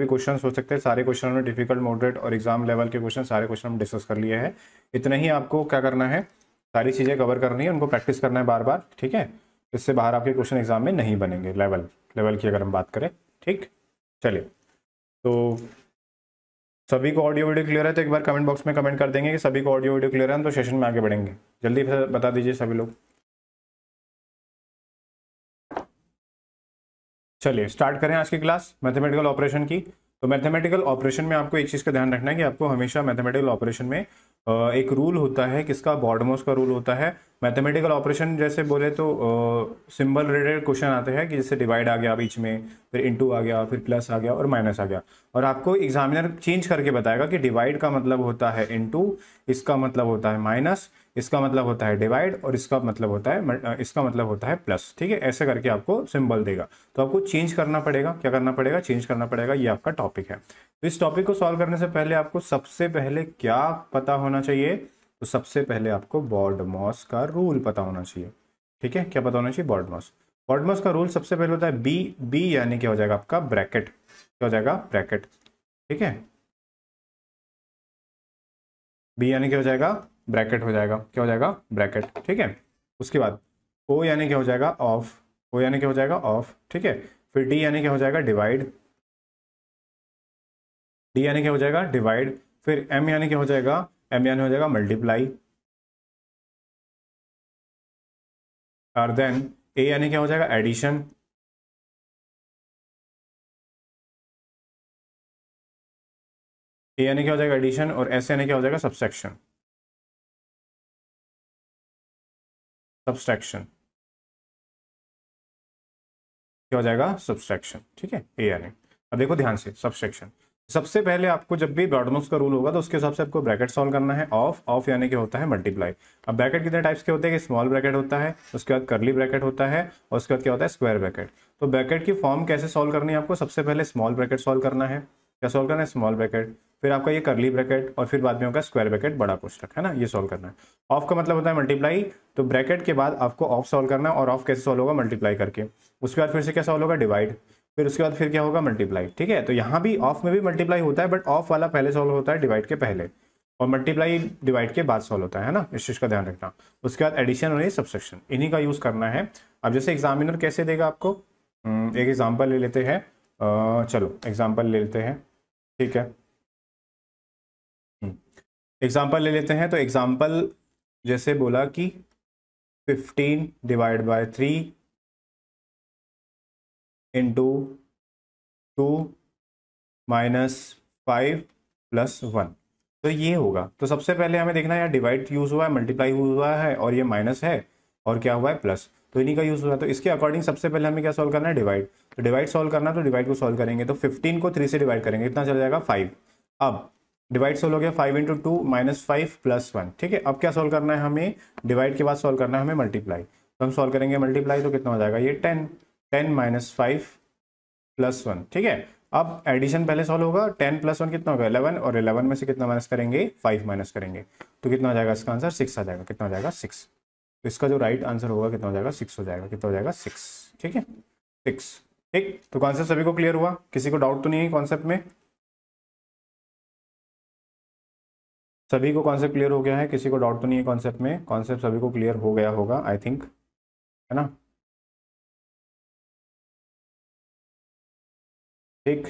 भी क्वेश्चन हो सकते हैं सारे क्वेश्चन हमने डिफिकल्ट मॉडरेट और एग्जाम लेवल के क्वेश्चन सारे क्वेश्चन हम डिस्कस कर लिए हैं इतने ही आपको क्या करना है सारी चीज़ें कवर करनी है उनको प्रैक्टिस करना है बार बार ठीक है इससे बाहर आपके क्वेश्चन एग्जाम में नहीं बनेंगे लेवल लेवल की अगर हम बात करें ठीक चलिए तो सभी को ऑडियो वीडियो क्लियर है तो एक बार कमेंट बॉक्स में कमेंट कर देंगे कि सभी को ऑडियो वीडियो क्लियर है हम तो सेशन में आगे बढ़ेंगे जल्दी बता दीजिए सभी लोग चलिए स्टार्ट करें आज की क्लास मैथमेटिकल ऑपरेशन की तो मैथमेटिकल ऑपरेशन में आपको एक चीज़ का ध्यान रखना है कि आपको हमेशा मैथमेटिकल ऑपरेशन में एक रूल होता है किसका बॉडमोस का रूल होता है मैथमेटिकल ऑपरेशन जैसे बोले तो सिंबल रिलेटेड क्वेश्चन आते हैं कि जैसे डिवाइड आ गया बीच में फिर इंटू आ गया फिर प्लस आ गया और माइनस आ गया और आपको एग्जामिनर चेंज करके बताएगा कि डिवाइड का मतलब होता है इंटू इसका मतलब होता है माइनस इसका मतलब होता है डिवाइड और इसका मतलब होता है इसका मतलब होता है प्लस ठीक है ऐसे करके आपको सिंबल देगा तो आपको चेंज करना पड़ेगा क्या करना पड़ेगा चेंज करना पड़ेगा ये आपका टॉपिक है तो इस टॉपिक को सॉल्व करने से पहले आपको सबसे पहले क्या पता होना चाहिए तो सबसे पहले आपको बॉडमॉस का रूल पता होना चाहिए ठीक है क्या पता होना चाहिए बॉडमॉस बॉडमॉस का रूल सबसे पहले होता है बी बी यानी क्या हो जाएगा आपका ब्रैकेट क्या हो जाएगा ब्रैकेट ठीक है बी यानी क्या हो जाएगा ब्रैकेट हो जाएगा क्या हो जाएगा ब्रैकेट ठीक है उसके बाद ओ यानी क्या हो जाएगा ऑफ ओ यानी क्या हो जाएगा ऑफ ठीक है फिर डी यानी क्या हो जाएगा डिवाइड डी यानी क्या हो जाएगा डिवाइड फिर एम यानी क्या हो जाएगा एम यानी हो जाएगा मल्टीप्लाई और देन ए यानी क्या हो जाएगा एडिशन ए यानी क्या हो जाएगा एडिशन और एस यानी क्या हो जाएगा सबसेक्शन सब्सट्रैक्शन क्या हो जाएगा सब्सट्रैक्शन ठीक है ए यानी अब देखो ध्यान से सब्सट्रैक्शन सबसे पहले आपको जब भी ब्रॉडमोस का रूल होगा तो उसके हिसाब से आपको ब्रैकेट सॉल्व करना है ऑफ ऑफ यानी कि होता है मल्टीप्लाई अब ब्रैकेट कितने टाइप्स के होते हैं कि स्मॉल ब्रैकेट होता है उसके बाद करली ब्रैकेट होता है और उसके बाद क्या होता है स्क्वायर ब्रैकेट तो ब्रैकेट की फॉर्म कैसे सॉल्व करनी है आपको सबसे पहले स्मॉल ब्रैकेट सॉल्व करना है क्या सॉल्व करना है स्मॉल ब्रैकेट फिर आपका ये करली ब्रैकेट और फिर बाद में होगा स्क्वायर ब्रैकेट बड़ा कोष्टक है ना ये सॉल्व करना है ऑफ का मतलब होता है मल्टीप्लाई तो ब्रैकेट के बाद आपको ऑफ सॉल्व करना है और ऑफ कैसे सॉल्व होगा मल्टीप्लाई करके उसके बाद फिर से क्या सॉल्व होगा डिवाइड फिर उसके बाद फिर क्या होगा मल्टीप्लाई ठीक है तो यहाँ भी ऑफ में भी मल्टीप्लाई होता है बट ऑफ वाला पहले सॉल्व होता है डिवाइड के पहले और मल्टीप्लाई डिवाइड के बाद सॉल्व होता है ना इस चीज़ का ध्यान रखना उसके बाद एडिशन और सब्सक्शन इन्हीं का यूज़ करना है अब जैसे एग्जामिनर कैसे देगा आपको हम्म, एक एग्जाम्पल ले लेते हैं चलो एग्जाम्पल ले लेते हैं ठीक है एग्जाम्पल ले लेते हैं तो एग्जाम्पल जैसे बोला कि fifteen divide by three into two minus five plus one तो ये होगा तो सबसे पहले हमें देखना है यार डिवाइड यूज़ हुआ है मल्टीप्लाई हुआ है और ये माइनस है और क्या हुआ है प्लस तो इन्हीं का यूज़ हुआ है तो इसके अकॉर्डिंग सबसे पहले हमें क्या सॉल्व करना है डिवाइड तो डिवाइड सॉल्व करना है तो डिवाइड को सॉल्व करेंगे तो फिफ्टीन को थ्री से डिवाइड करेंगे इतना चला जाएगा फाइव अब डिवाइड सोल्व हो गया five into two minus five plus one ठीक है अब क्या सोल्व करना है हमें डिवाइड के बाद सोल्व करना है हमें मल्टीप्लाई तो हम सोल्व करेंगे मल्टीप्लाई तो कितना हो जाएगा ये ten ten minus five plus one ठीक है अब एडिशन पहले सॉल्व होगा टेन प्लस वन कितना होगा इलेवन और इलेवन में से कितना माइनस करेंगे फाइव माइनस करेंगे तो कितना हो जाएगा इसका आंसर सिक्स आ जाएगा कितना हो जाएगा सिक्स तो इसका जो राइट आंसर होगा कितना हो जाएगा सिक्स हो जाएगा कितना हो जाएगा सिक्स ठीक है सिक्स ठीक तो कॉन्सेप्ट सभी को क्लियर हुआ किसी को डाउट तो नहीं है कॉन्सेप्ट में सभी को कॉन्सेप्ट क्लियर हो गया है किसी को डाउट तो नहीं है कॉन्सेप्ट में कॉन्सेप्ट सभी को क्लियर हो गया होगा आई थिंक है ना ठीक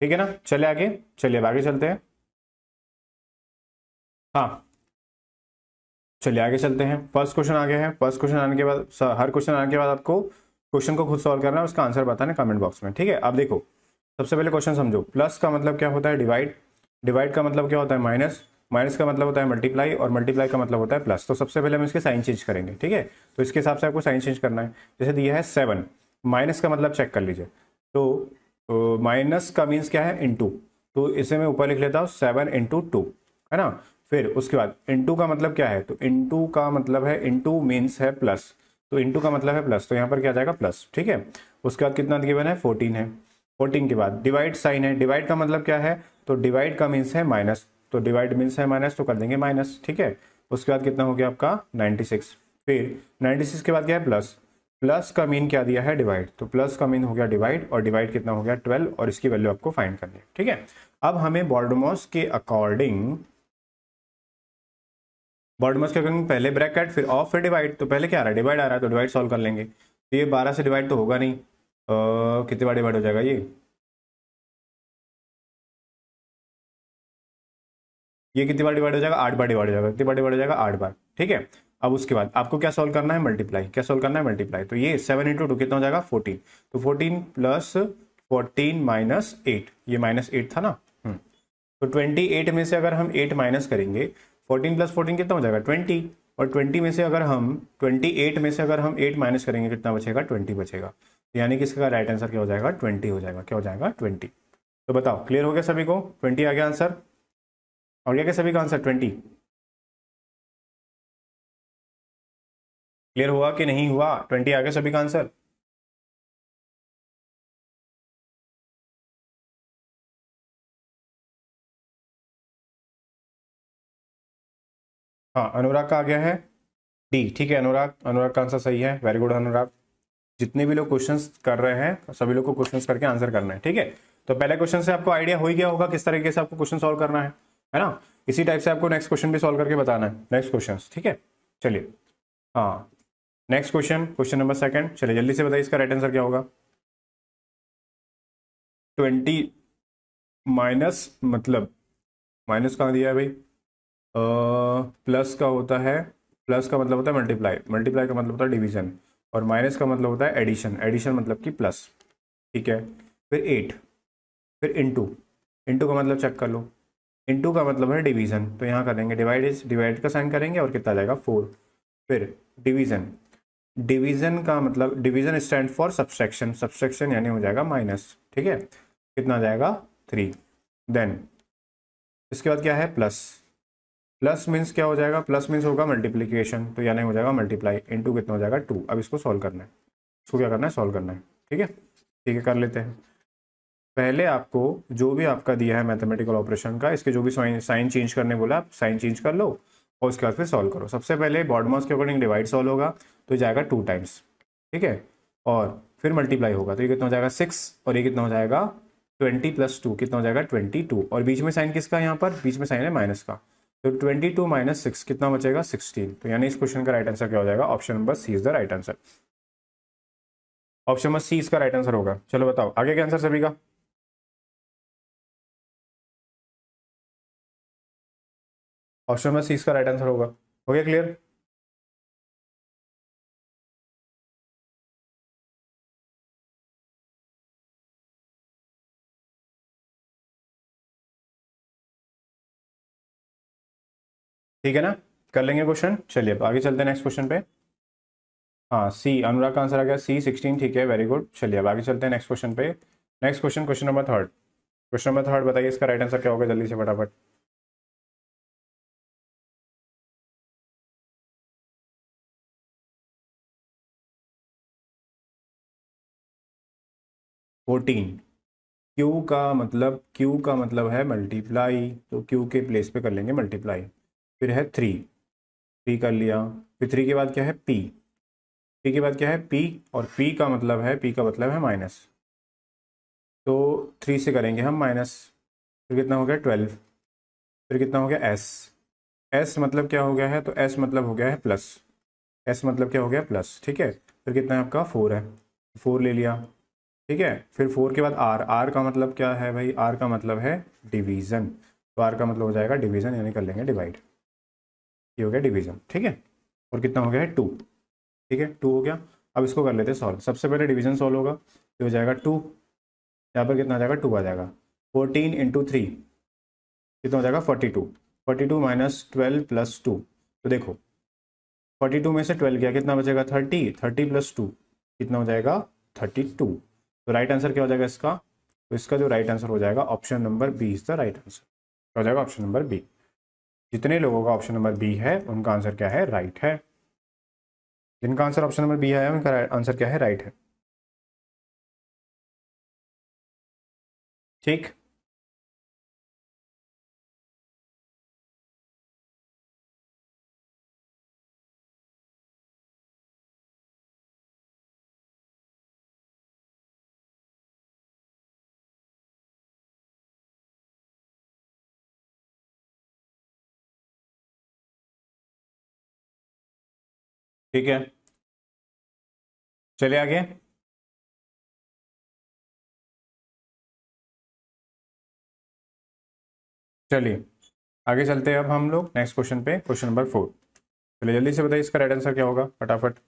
ठीक है ना चले आगे चलिए अब आगे चलते हैं हाँ चलिए आगे चलते हैं फर्स्ट क्वेश्चन आगे है फर्स्ट क्वेश्चन आने के बाद हर क्वेश्चन आने के बाद आपको क्वेश्चन को खुद सॉल्व करना है उसका आंसर बताना है कमेंट बॉक्स में ठीक है अब देखो सबसे पहले क्वेश्चन समझो प्लस का मतलब क्या होता है डिवाइड डिवाइड का मतलब क्या होता है माइनस माइनस का मतलब होता है मल्टीप्लाई और मल्टीप्लाई का मतलब होता है प्लस तो सबसे पहले हम इसके साइन चेंज करेंगे ठीक है तो इसके हिसाब से आपको साइन चेंज करना है जैसे दिया है सेवन माइनस का मतलब चेक कर लीजिए तो माइनस का मीन्स क्या है इंटू तो इसे मैं ऊपर लिख लेता हूँ सेवन इंटू टू है ना फिर उसके बाद इनटू का मतलब क्या है तो इनटू का मतलब है इनटू मीन्स है प्लस तो इनटू का मतलब है प्लस तो यहाँ पर क्या जाएगा प्लस ठीक है उसके बाद कितना गिवन है फोर्टीन है फोर्टीन के बाद डिवाइड साइन है डिवाइड का मतलब क्या है तो डिवाइड का मीन्स है माइनस तो डिवाइड मीन्स है माइनस तो कर देंगे माइनस ठीक है उसके बाद कितना हो गया आपका नाइन्टी सिक्स फिर नाइन्टी सिक्स के बाद क्या है प्लस प्लस का मीन क्या दिया है डिवाइड तो प्लस का मीन हो गया डिवाइड और डिवाइड कितना हो गया ट्वेल्व और इसकी वैल्यू आपको फाइंड करनी है ठीक है अब हमें बॉर्डोमोस के अकॉर्डिंग बॉडमस का करेंगे पहले ब्रैकेट फिर ऑफ फिर डिवाइड तो पहले क्या आ रहा है डिवाइड आ रहा है तो डिवाइड सॉल्व कर लेंगे तो ये बारह से डिवाइड तो होगा नहीं कितने बार डिवाइड हो जाएगा ये ये कितनी बार डिवाइड हो जाएगा आठ बार डिवाइड हो जाएगा कितनी बार डिवाइड हो जाएगा आठ बार ठीक है अब उसके बाद आपको क्या सॉल्व करना है मल्टीप्लाई क्या सॉल्व करना है मल्टीप्लाई तो ये सेवन इंटू टू कितना हो जाएगा फोर्टीन तो fourteen plus fourteen minus eight ये माइनस एट था ना हम्म। तो ट्वेंटी एट में से अगर हम एट माइनस करेंगे फोर्टीन प्लस फोर्टीन कितना हो जाएगा ट्वेंटी और ट्वेंटी में से अगर हम ट्वेंटी एट में से अगर हम एट माइनस करेंगे कितना बचेगा ट्वेंटी बचेगा यानी कि इसका राइट आंसर क्या हो जाएगा ट्वेंटी हो जाएगा क्या हो जाएगा ट्वेंटी तो बताओ क्लियर हो गया सभी को ट्वेंटी आ गया आंसर और गया क्या सभी का आंसर ट्वेंटी क्लियर हुआ कि नहीं हुआ ट्वेंटी आ गया सभी का आंसर हाँ अनुराग का आ गया है डी ठीक है अनुराग अनुराग का आंसर सही है वेरी गुड अनुराग जितने भी लोग क्वेश्चंस कर रहे हैं सभी लोग को क्वेश्चंस करके आंसर करना है ठीक है तो पहले क्वेश्चन से आपको आइडिया हो ही गया होगा किस तरीके से आपको क्वेश्चन सॉल्व करना है है ना इसी टाइप से आपको नेक्स्ट क्वेश्चन भी सॉल्व करके बताना है नेक्स्ट क्वेश्चन ठीक है चलिए हाँ next question question number second चलिए जल्दी से बताइए इसका राइट आंसर क्या होगा ट्वेंटी माइनस मतलब माइनस कहाँ दिया है भाई प्लस का होता है प्लस का मतलब होता है मल्टीप्लाई मल्टीप्लाई का मतलब होता है डिवीजन और माइनस का मतलब होता है एडिशन एडिशन मतलब कि प्लस ठीक है फिर एट फिर इंटू इंटू का मतलब चेक कर लो इंटू का मतलब है डिवीजन तो यहाँ करेंगे डिवाइड इज डिवाइड का साइन करेंगे और कितना जाएगा फोर फिर डिवीजन डिवीजन का मतलब division stand for subtraction subtraction यानी हो जाएगा माइनस ठीक है कितना जाएगा थ्री देन इसके बाद क्या है प्लस प्लस मीन्स क्या हो जाएगा प्लस मीन्स होगा मल्टीप्लीकेशन तो यानी हो जाएगा मल्टीप्लाई इंटू कितना हो जाएगा टू अब इसको सॉल्व करना है इसको क्या करना है सॉल्व करना है ठीक है ठीक है कर लेते हैं पहले आपको जो भी आपका दिया है मैथमेटिकल ऑपरेशन का इसके जो भी साइन चेंज करने बोला आप साइन चेंज कर लो और उसके बाद फिर सॉल्व करो सबसे पहले बॉडमॉस के अकॉर्डिंग डिवाइड सॉल्व होगा तो जाएगा टू टाइम्स ठीक है और फिर मल्टीप्लाई होगा तो ये कितना हो जाएगा सिक्स और ये कितना हो जाएगा ट्वेंटी प्लस टू कितना हो जाएगा ट्वेंटी टू और बीच में साइन किसका यहाँ पर बीच में साइन है माइनस का तो 22 टू माइनस सिक्स कितना बचेगा 16 तो यानी इस क्वेश्चन का राइट आंसर क्या हो जाएगा option number C is the right answer option number C इसका राइट आंसर होगा चलो बताओ आगे क्या आंसर सभी का ऑप्शन नंबर सी इसका राइट आंसर होगा हो गया क्लियर ठीक है ना कर लेंगे क्वेश्चन चलिए अब आगे चलते हैं नेक्स्ट क्वेश्चन पे हाँ सी अनुराग का आंसर आ गया सी सिक्सटीन ठीक है वेरी गुड चलिए अब आगे चलते हैं नेक्स्ट क्वेश्चन पे next question question number third question number third बताइए इसका राइट आंसर क्या होगा जल्दी से फटाफट फोर्टीन क्यू का मतलब क्यू का मतलब है मल्टीप्लाई तो क्यू के प्लेस पे कर लेंगे मल्टीप्लाई फिर है थ्री थ्री कर लिया फिर थ्री के बाद क्या है पी पी के बाद क्या है पी और पी का मतलब है पी का मतलब है माइनस तो थ्री से करेंगे हम माइनस फिर कितना हो गया ट्वेल्व फिर कितना हो गया एस एस मतलब क्या हो गया है तो एस मतलब हो गया है प्लस एस मतलब क्या हो गया प्लस ठीक है फिर कितना है आपका फोर है फोर ले लिया ठीक है फिर फोर के बाद आर आर का मतलब क्या है भाई आर का मतलब है डिवीज़न तो आर का मतलब हो जाएगा डिवीज़न यानी कर लेंगे डिवाइड ये हो गया डिवीजन ठीक है और कितना हो गया है टू ठीक है टू हो गया अब इसको कर लेते हैं सॉल्व सबसे पहले डिवीजन सॉल्व होगा ये हो जाएगा टू यहाँ पर कितना आ जाएगा टू आ जाएगा फोर्टीन इंटू थ्री कितना हो जाएगा forty two forty two minus twelve plus two तो देखो फोर्टी टू में से ट्वेल्व गया कितना बचेगा थर्टी थर्टी प्लस टू कितना हो जाएगा थर्टी टू तो राइट आंसर क्या हो जाएगा इसका तो इसका जो राइट आंसर हो जाएगा option number B is the right answer क्या हो जाएगा ऑप्शन नंबर बी जितने लोगों का ऑप्शन नंबर बी है उनका आंसर क्या है राइट है जिनका आंसर ऑप्शन नंबर बी आया उनका आंसर क्या है राइट है ठीक ठीक है चले आगे चलिए आगे चलते हैं अब हम लोग नेक्स्ट क्वेश्चन पे क्वेश्चन नंबर फोर चलिए जल्दी से बताइए इसका राइट आंसर क्या होगा फटाफट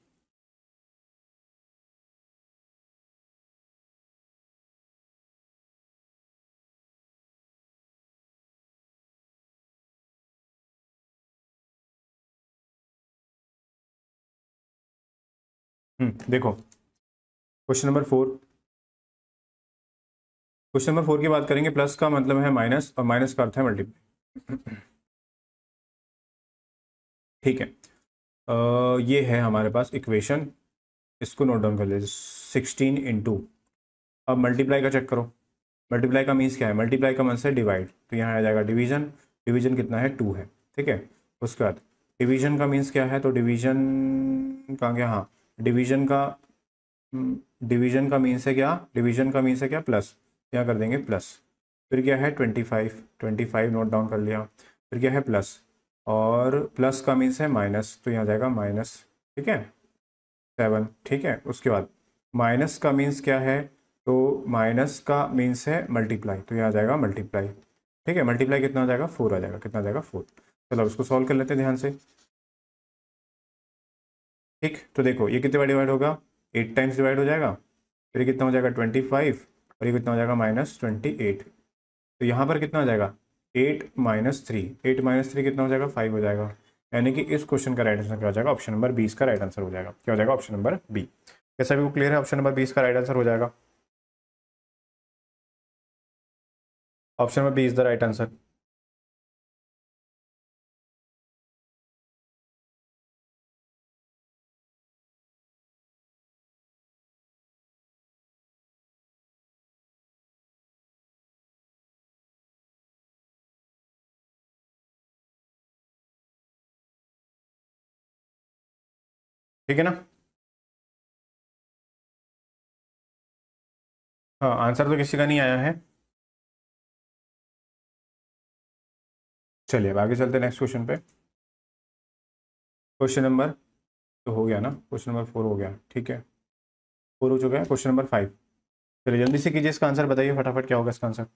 हम्म, देखो question number four question number four की बात करेंगे प्लस का मतलब है माइनस और माइनस का अर्थ है मल्टीप्लाई ठीक है आ, ये है हमारे पास इक्वेशन इसको नोट डाउन कर लीजिए सिक्सटीन इंटू अब मल्टीप्लाई का चेक करो मल्टीप्लाई का मीन्स क्या है मल्टीप्लाई का मीन्स मतलब है डिवाइड तो यहाँ आ जाएगा डिवीजन डिवीजन कितना है टू है ठीक है उसके बाद डिवीजन का मीन्स क्या है तो डिवीजन कहाँ गया हाँ डिवीजन का हम्म, डिवीजन का मीन्स है क्या डिवीजन का मीन्स है क्या प्लस क्या कर देंगे प्लस फिर क्या है twenty five twenty five note down कर लिया फिर क्या है प्लस और प्लस का मीन्स है माइनस तो यहाँ जाएगा माइनस ठीक है सेवन ठीक है उसके बाद माइनस का मीन्स क्या है तो माइनस का मीन्स है मल्टीप्लाई तो यहाँ जाएगा मल्टीप्लाई ठीक है मल्टीप्लाई कितना आ जाएगा फोर आ जाएगा कितना आ जाएगा फोर चलो उसको सॉल्व कर लेते हैं ध्यान से ठीक तो देखो ये कितने बार डिवाइड होगा एट टाइम्स डिवाइड हो जाएगा फिर कितना हो जाएगा ट्वेंटी फाइव और ये कितना हो जाएगा माइनस ट्वेंटी एट तो यहाँ पर कितना हो जाएगा eight minus three eight minus three कितना हो जाएगा फाइव हो जाएगा यानी कि इस क्वेश्चन का राइट आंसर क्या हो जाएगा ऑप्शन नंबर बीस का राइट आंसर हो जाएगा क्या हो जाएगा ऑप्शन नंबर बी क्या सभी को क्लियर है ऑप्शन नंबर बीस का राइट आंसर हो जाएगा option number B is the right answer ठीक है ना हाँ आंसर तो किसी का नहीं आया है चलिए अब आगे चलते नेक्स्ट क्वेश्चन पे क्वेश्चन नंबर तो हो गया ना क्वेश्चन नंबर फोर हो गया ठीक है फोर हो चुका है क्वेश्चन नंबर फाइव चलिए जल्दी से कीजिए इसका आंसर बताइए फटाफट क्या होगा इसका आंसर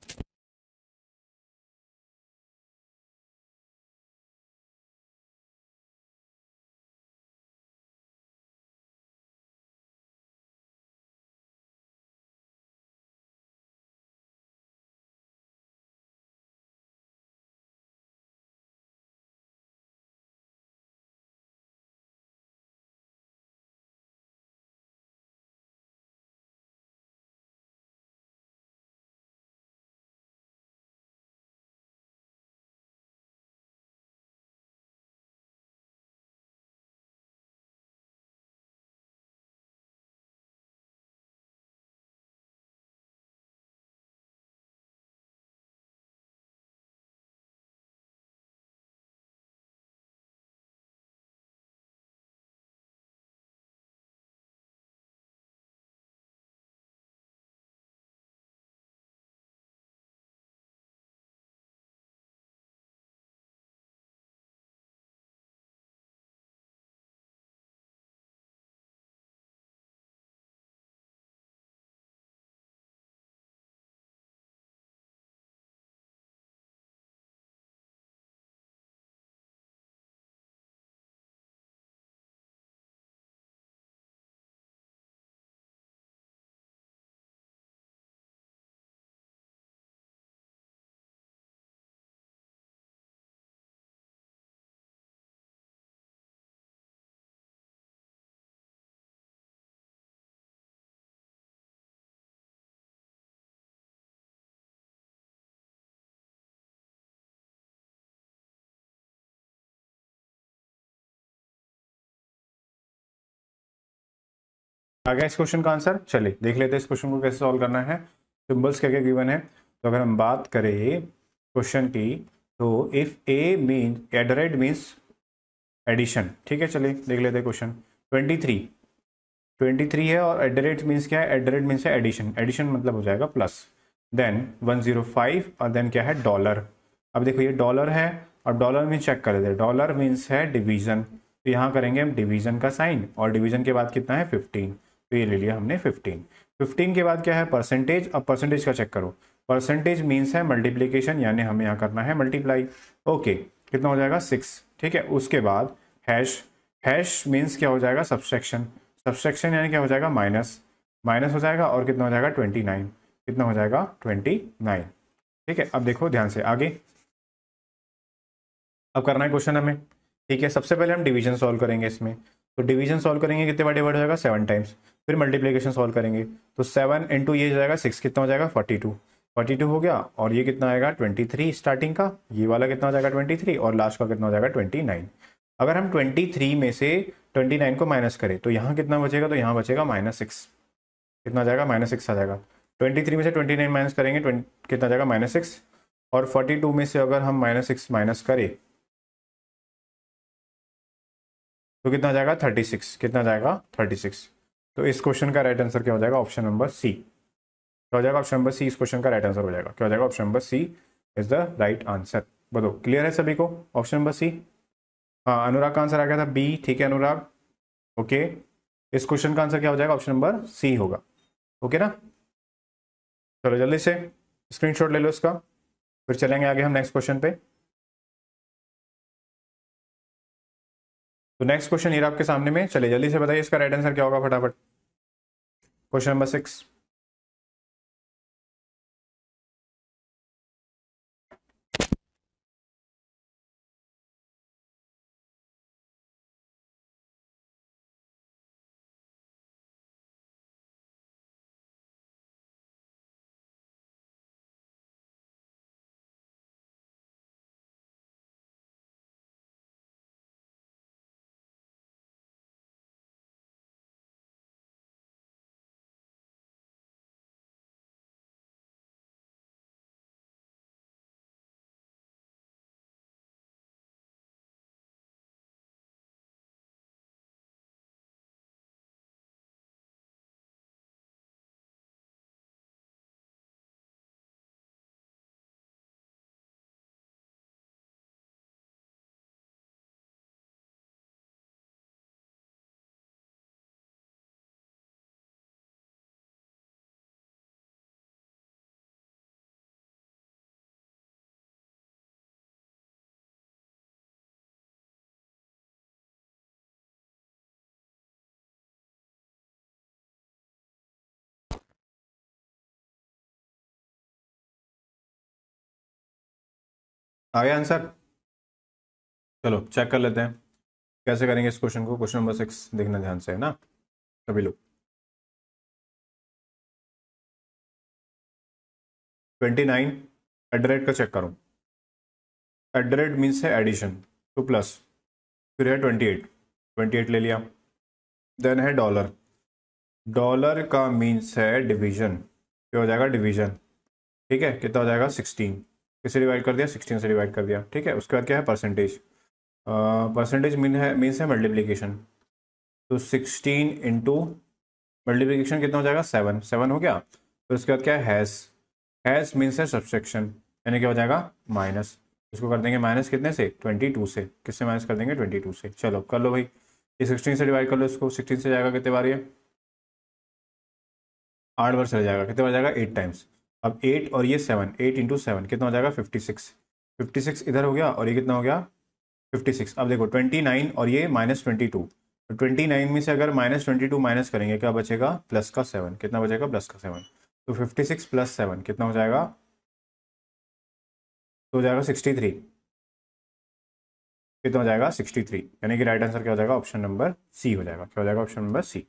आ गया इस क्वेश्चन का आंसर चलिए देख लेते हैं इस क्वेश्चन को कैसे सॉल्व करना है सिंबल्स क्या क्या गिवन है तो अगर हम बात करें क्वेश्चन की तो if a mean at the rate means addition ठीक है चलिए देख लेते हैं क्वेश्चन ट्वेंटी थ्री ट्वेंटी थ्री है और एट द रेट मीन्स क्या है एट द रेट मीन्स है एडिशन एडिशन मतलब हो जाएगा plus then one zero five और देन क्या है डॉलर अब देखो ये डॉलर है और डॉलर मीन चेक कर लेते डॉलर मीन्स है डिवीजन तो यहाँ करेंगे हम डिवीजन का साइन और डिवीजन के बाद कितना है फिफ्टीन तो ये ले लिया हमने फिफ्टीन फिफ्टीन के बाद क्या है परसेंटेज अब परसेंटेज का चेक करो परसेंटेज मीन्स है मल्टीप्लीकेशन यानी हमें यहाँ करना है मल्टीप्लाई ओके कितना हो जाएगा सिक्स ठीक है उसके बाद हैश हैश मीन्स क्या हो जाएगा सब्सट्रैक्शन सब्सट्रैक्शन यानी क्या हो जाएगा माइनस माइनस हो जाएगा और कितना हो जाएगा ट्वेंटी नाइन कितना हो जाएगा ट्वेंटी नाइन ठीक है अब देखो ध्यान से आगे अब करना है क्वेश्चन हमें ठीक है सबसे पहले हम डिवीजन सॉल्व करेंगे इसमें तो डिवीजन सॉल्व करेंगे कितने बार डिवाइड हो जाएगा सेवन टाइम्स फिर मल्टीप्लीकेशन सॉल्व करेंगे तो सेवन इंटू ये जाएगा सिक्स कितना हो जाएगा फोर्टी टू फोर्टी टू हो गया और ये कितना आएगा ट्वेंटी थ्री स्टार्टिंग का ये वाला कितना हो जाएगा ट्वेंटी थ्री और लास्ट का कितना हो जाएगा ट्वेंटी नाइन अगर हम ट्वेंटी थ्री में से ट्वेंटी नाइन को माइनस करें तो यहाँ कितना बचेगा तो यहाँ बचेगा माइनस सिक्स कितना आ जाएगा माइनस सिक्स आ जाएगा ट्वेंटी थ्री में से ट्वेंटी नाइन माइनस करेंगे कितना जाएगा माइनस सिक्स और फोर्टी टू में से अगर हम माइनस सिक्स माइनस करें तो कितना जाएगा थर्टी सिक्स कितना जाएगा थर्टी सिक्स तो इस क्वेश्चन का राइट आंसर क्या हो जाएगा ऑप्शन नंबर सी क्या हो जाएगा ऑप्शन नंबर सी इस क्वेश्चन का राइट आंसर हो जाएगा क्या हो जाएगा option number C is the right answer बताओ क्लियर है सभी को ऑप्शन नंबर सी हाँ अनुराग का आंसर आ गया था बी ठीक है अनुराग ओके इस क्वेश्चन का आंसर क्या हो जाएगा ऑप्शन नंबर सी होगा ओके ना चलो जल्दी से स्क्रीनशॉट ले लो इसका फिर चलेंगे आगे हम नेक्स्ट क्वेश्चन पे तो नेक्स्ट क्वेश्चन ये आपके सामने में चले जल्दी से बताइए इसका राइट आंसर क्या होगा फटाफट क्वेश्चन नंबर सिक्स आ गया आंसर चलो चेक कर लेते हैं कैसे करेंगे इस क्वेश्चन को क्वेश्चन नंबर सिक्स देखना ध्यान से है ना सभी लोग twenty nine at the rate का चेक करो एट द रेट मीन्स है एडिशन टू प्लस फिर है ट्वेंटी एट ट्वेंटी एट ले लिया देन है डॉलर डॉलर का मीन्स है डिवीजन क्या हो जाएगा डिवीजन ठीक है कितना हो जाएगा सिक्सटीन किससे डिवाइड कर दिया सिक्सटीन से डिवाइड कर दिया ठीक है उसके बाद क्या है परसेंटेज परसेंटेज मीन है मीन्स है मल्टीप्लीकेशन तो सिक्सटीन इंटू मल्टीप्लीकेशन कितना हो जाएगा सेवन सेवन हो गया फिर उसके बाद क्या हैस हैस मीन्स है सब्सट्रैक्शन यानी क्या हो जाएगा माइनस इसको कर देंगे माइनस कितने से ट्वेंटी टू से किससे माइनस कर देंगे ट्वेंटी टू से चलो कर लो भाई ये सिक्सटीन से डिवाइड कर लो इसको सिक्सटीन से जाएगा कितने बार ये आठ बार चले जाएगा कितने बार जाएगा एट टाइम्स अब एट और ये सेवन एट इंटू सेवन कितना हो जाएगा फिफ्टी सिक्स फिफ्टी सिक्स इधर हो गया और ये कितना हो गया फिफ्टी सिक्स अब देखो ट्वेंटी नाइन और ये माइनस ट्वेंटी टू तो ट्वेंटी नाइन में से अगर माइनस ट्वेंटी टू माइनस करेंगे क्या बचेगा प्लस का सेवन कितना बचेगा प्लस का सेवन तो फिफ्टी सिक्स प्लस सेवन कितना हो जाएगा तो हो जाएगा सिक्सटी थ्री कितना हो जाएगा सिक्सटी थ्री यानी कि राइट आंसर क्या हो जाएगा ऑप्शन नंबर सी हो जाएगा क्या हो जाएगा option number C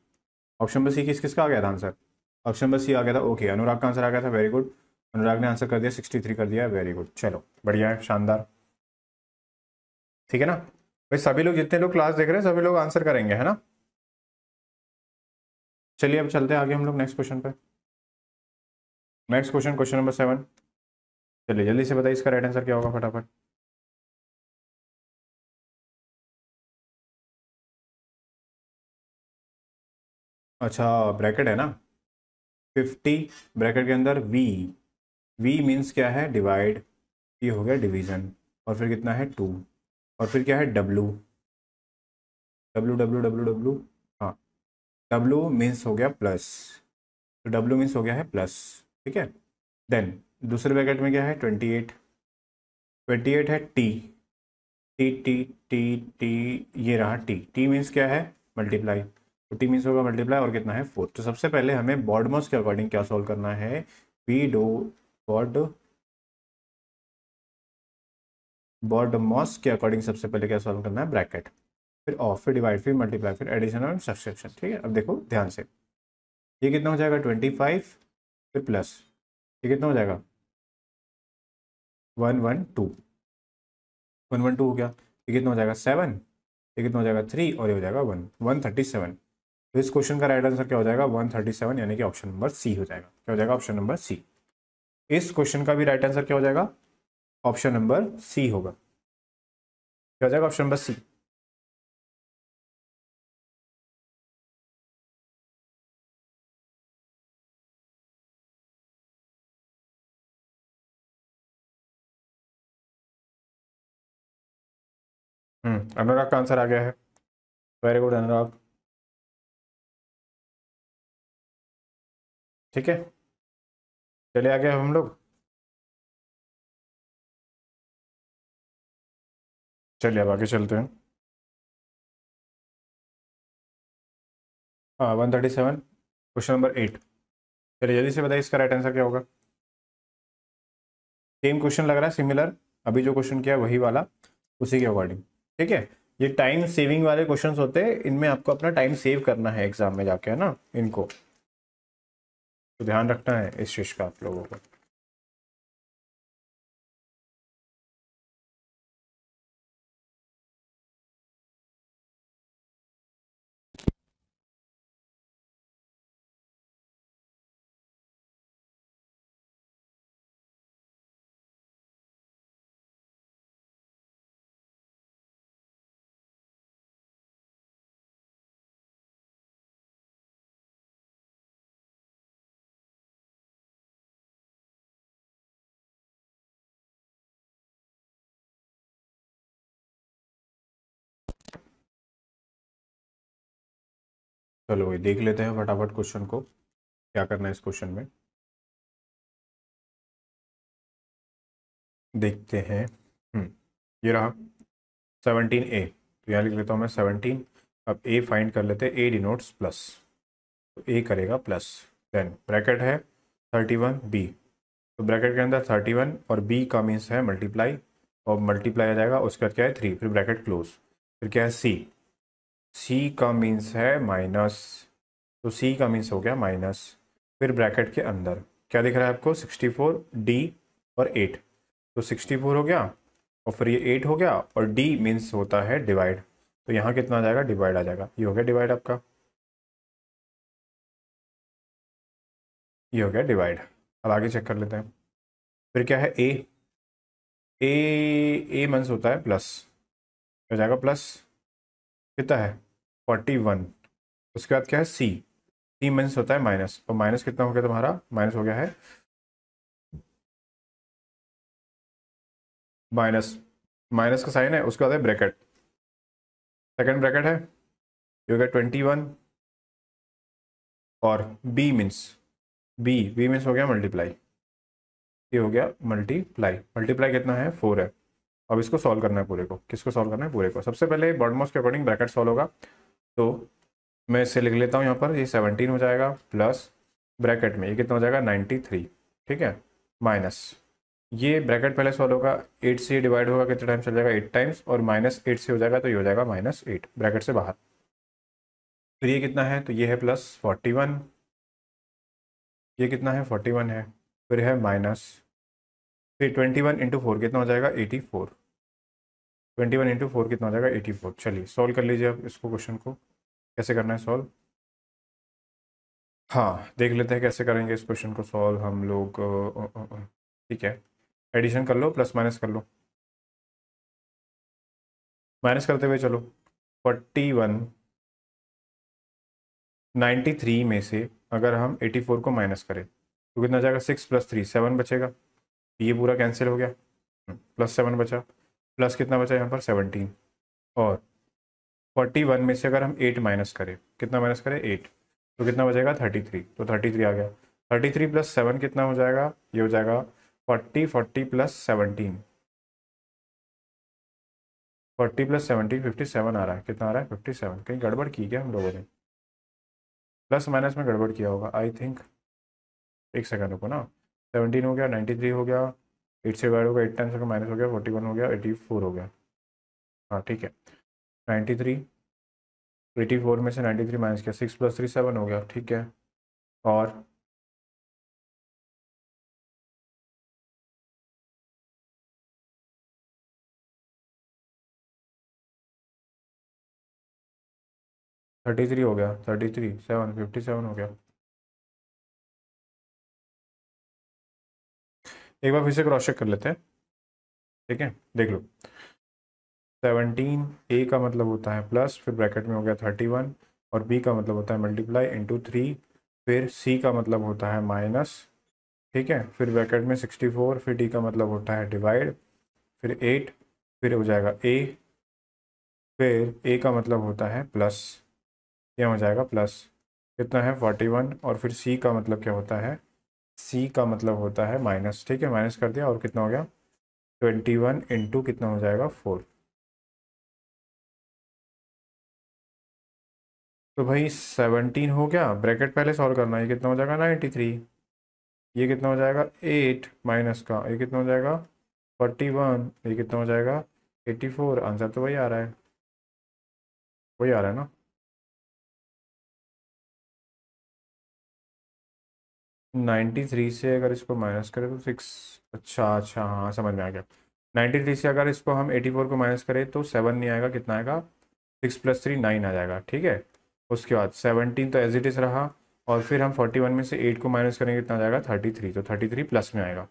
option number C किस किसका आ गया था आंसर ऑप्शन नंबर सी आ गया था ओके अनुराग का आंसर आ गया था वेरी गुड अनुराग ने आंसर कर दिया सिक्सटी थ्री कर दिया वेरी गुड चलो बढ़िया है शानदार ठीक है ना भाई सभी लोग जितने लोग क्लास देख रहे हैं सभी लोग आंसर करेंगे है ना चलिए अब चलते हैं आगे हम लोग नेक्स्ट क्वेश्चन पे next question question number seven चलिए जल्दी से बताइए इसका राइट आंसर क्या होगा फटाफट अच्छा ब्रैकेट है ना फिफ्टी ब्रैकेट के अंदर वी वी मीन्स क्या है डिवाइड ये हो गया डिवीज़न और फिर कितना है टू और फिर क्या है W W W W W हाँ डब्लू मीन्स हो गया प्लस तो डब्लू मीन्स हो गया है प्लस ठीक है देन दूसरे ब्रैकेट में क्या है ट्वेंटी एट ट्वेंटी एट है T T T T T ये रहा टी टी मीन्स क्या है मल्टीप्लाई फोर्टी मीन्स होगा मल्टीप्लाई और कितना है फोर तो सबसे पहले हमें बॉडमोस के अकॉर्डिंग क्या सॉल्व करना है पी डो बॉड बॉड मॉस के अकॉर्डिंग सबसे पहले क्या सॉल्व करना है ब्रैकेट फिर ऑफ फिर डिवाइड फिर मल्टीप्लाई फिर एडिशन और सब्सक्रिप्शन ठीक है अब देखो ध्यान से ये कितना हो जाएगा ट्वेंटी फाइव फिर प्लस ये कितना हो जाएगा one one two one one two हो गया ये कितना हो जाएगा सेवन ये कितना हो जाएगा थ्री और ये हो जाएगा वन वन थर्टी सेवन तो इस क्वेश्चन का राइट आंसर क्या हो जाएगा 137 यानी कि ऑप्शन नंबर सी हो जाएगा क्या हो जाएगा ऑप्शन नंबर सी इस क्वेश्चन का भी राइट आंसर क्या हो जाएगा ऑप्शन नंबर सी होगा क्या हो जाएगा ऑप्शन नंबर सी हम्म अनुराग का आंसर आ गया है वेरी गुड अनुराग ठीक है चले आ गए हम लोग चलिए अब आगे चलते हैं हाँ one thirty seven question number eight चलिए जल्दी से बताइए इसका राइट आंसर क्या होगा सेम क्वेश्चन लग रहा है सिमिलर अभी जो क्वेश्चन किया वही वाला उसी के अकॉर्डिंग ठीक है ये टाइम सेविंग वाले क्वेश्चंस होते हैं इनमें आपको अपना टाइम सेव करना है एग्जाम में जाके है ना इनको तो ध्यान रखना है इस चीज़ का आप लोगों को चलो भाई देख लेते हैं फटाफट क्वेश्चन को क्या करना है इस क्वेश्चन में देखते हैं हम्म, ये रहा सेवनटीन ए तो यहाँ लिख लेता हूँ मैं सेवनटीन अब ए फाइंड कर लेते हैं ए डिनोट्स प्लस तो ए करेगा प्लस देन ब्रैकेट है थर्टी वन बी तो ब्रैकेट के अंदर थर्टी वन और बी का मीन्स है मल्टीप्लाई और मल्टीप्लाई आ जाएगा उसके बाद क्या है थ्री फिर ब्रैकेट क्लोज फिर क्या है सी सी का मीन्स है माइनस तो सी का मीन्स हो गया माइनस फिर ब्रैकेट के अंदर क्या दिख रहा है आपको 64 डी और 8 तो 64 हो गया और फिर ये 8 हो गया और डी मीन्स होता है डिवाइड तो यहाँ कितना आ जाएगा डिवाइड आ जाएगा ये हो गया डिवाइड आपका ये हो गया डिवाइड अब आगे चेक कर लेते हैं फिर क्या है ए ए ए मंस होता है प्लस हो जाएगा प्लस कितना है फोर्टी वन उसके बाद क्या है सी सी मीन्स होता है माइनस और माइनस कितना हो गया तुम्हारा माइनस हो गया है माइनस माइनस का साइन है उसके बाद है ब्रैकेट सेकंड ब्रैकेट है यू गया ट्वेंटी वन और B means B B means हो गया मल्टीप्लाई ये हो गया मल्टीप्लाई मल्टीप्लाई कितना है फोर है अब इसको सॉल्व करना है पूरे को किसको सॉल्व करना है पूरे को सबसे पहले बॉडमोस के अकॉर्डिंग ब्रैकेट सॉल्व होगा तो मैं इससे लिख लेता हूँ यहाँ पर ये सेवनटीन हो जाएगा प्लस ब्रैकेट में ये कितना हो जाएगा नाइन्टी थ्री ठीक है माइनस ये ब्रैकेट पहले सॉल्व होगा एट से डिवाइड होगा कितने टाइम चल जाएगा एट टाइम्स और माइनस एट से हो जाएगा तो ये हो जाएगा माइनस एट ब्रैकेट से बाहर फिर ये कितना है तो ये है प्लस फोर्टी वन ये कितना है फोर्टी वन है फिर है माइनस फिर ट्वेंटी वन इंटू फोर कितना हो जाएगा eighty four twenty one into four कितना हो जाएगा एटी फोर चलिए सॉल्व कर लीजिए आप इसको क्वेश्चन को कैसे करना है सॉल्व हाँ देख लेते हैं कैसे करेंगे इस क्वेश्चन को सॉल्व हम लोग ठीक है एडिशन कर लो प्लस माइनस कर लो माइनस करते हुए चलो फोर्टी वन नाइन्टी थ्री में से अगर हम एटी फोर को माइनस करें तो कितना जाएगा सिक्स प्लस थ्री सेवन बचेगा ये पूरा कैंसिल हो गया प्लस हम्म, सेवन बचा प्लस कितना बचा यहाँ पर सेवनटीन और फोर्टी वन में से अगर हम एट माइनस करें कितना माइनस करें एट तो कितना बचेगा थर्टी थ्री तो थर्टी थ्री आ गया थर्टी थ्री प्लस सेवन कितना हो जाएगा ये हो जाएगा forty forty plus seventeen forty plus seventeen fifty seven आ रहा है कितना आ रहा है फिफ्टी सेवन कहीं गड़बड़ की क्या हम लोगों ने प्लस माइनस में गड़बड़ किया होगा आई थिंक एक सेकेंड रुको ना सेवनटीन हो गया नाइन्टी थ्री हो गया एट से डिवाइड होगा एट टाइम्स होगा माइनस हो गया फोर्टी वन हो गया एटी फोर हो गया हाँ ठीक है नाइन्टी थ्री एटी फोर में से नाइन्टी थ्री माइनस किया सिक्स प्लस थ्री सेवन हो गया ठीक है और थर्टी थ्री हो गया thirty three seven fifty seven हो गया एक बार फिर से क्रॉस चेक कर लेते हैं ठीक है देख लो सेवनटीन ए का मतलब होता है प्लस फिर ब्रैकेट में हो गया थर्टी वन और बी का मतलब होता है मल्टीप्लाई इंटू थ्री फिर सी का मतलब होता है माइनस ठीक है फिर ब्रैकेट में सिक्सटी फोर फिर डी का मतलब होता है डिवाइड फिर एट फिर हो जाएगा ए फिर ए का मतलब होता है प्लस यह हो जाएगा प्लस कितना है फोर्टी वन और फिर सी का मतलब क्या होता है सी का मतलब होता है माइनस ठीक है माइनस कर दिया और कितना हो गया ट्वेंटी वन इंटू कितना हो जाएगा फोर तो भाई सेवनटीन हो गया ब्रैकेट पहले सॉल्व करना ये कितना हो जाएगा नाइन्टी थ्री ये कितना हो जाएगा एट माइनस का ये कितना हो जाएगा फोर्टी वन ये कितना हो जाएगा एट्टी फोर आंसर तो वही आ रहा है वही आ रहा है ना नाइन्टी थ्री से अगर इसको माइनस करें तो सिक्स अच्छा अच्छा हाँ समझ में आ गया नाइन्टी थ्री से अगर इसको हम एटी फोर को माइनस करें तो सेवन नहीं आएगा कितना आएगा सिक्स प्लस थ्री नाइन आ जाएगा ठीक है उसके बाद सेवनटीन तो एज इट इज़ रहा और फिर हम फोर्टी वन में से एट को माइनस करेंगे कितना जाएगा थर्टी थ्री तो थर्टी थ्री प्लस में आएगा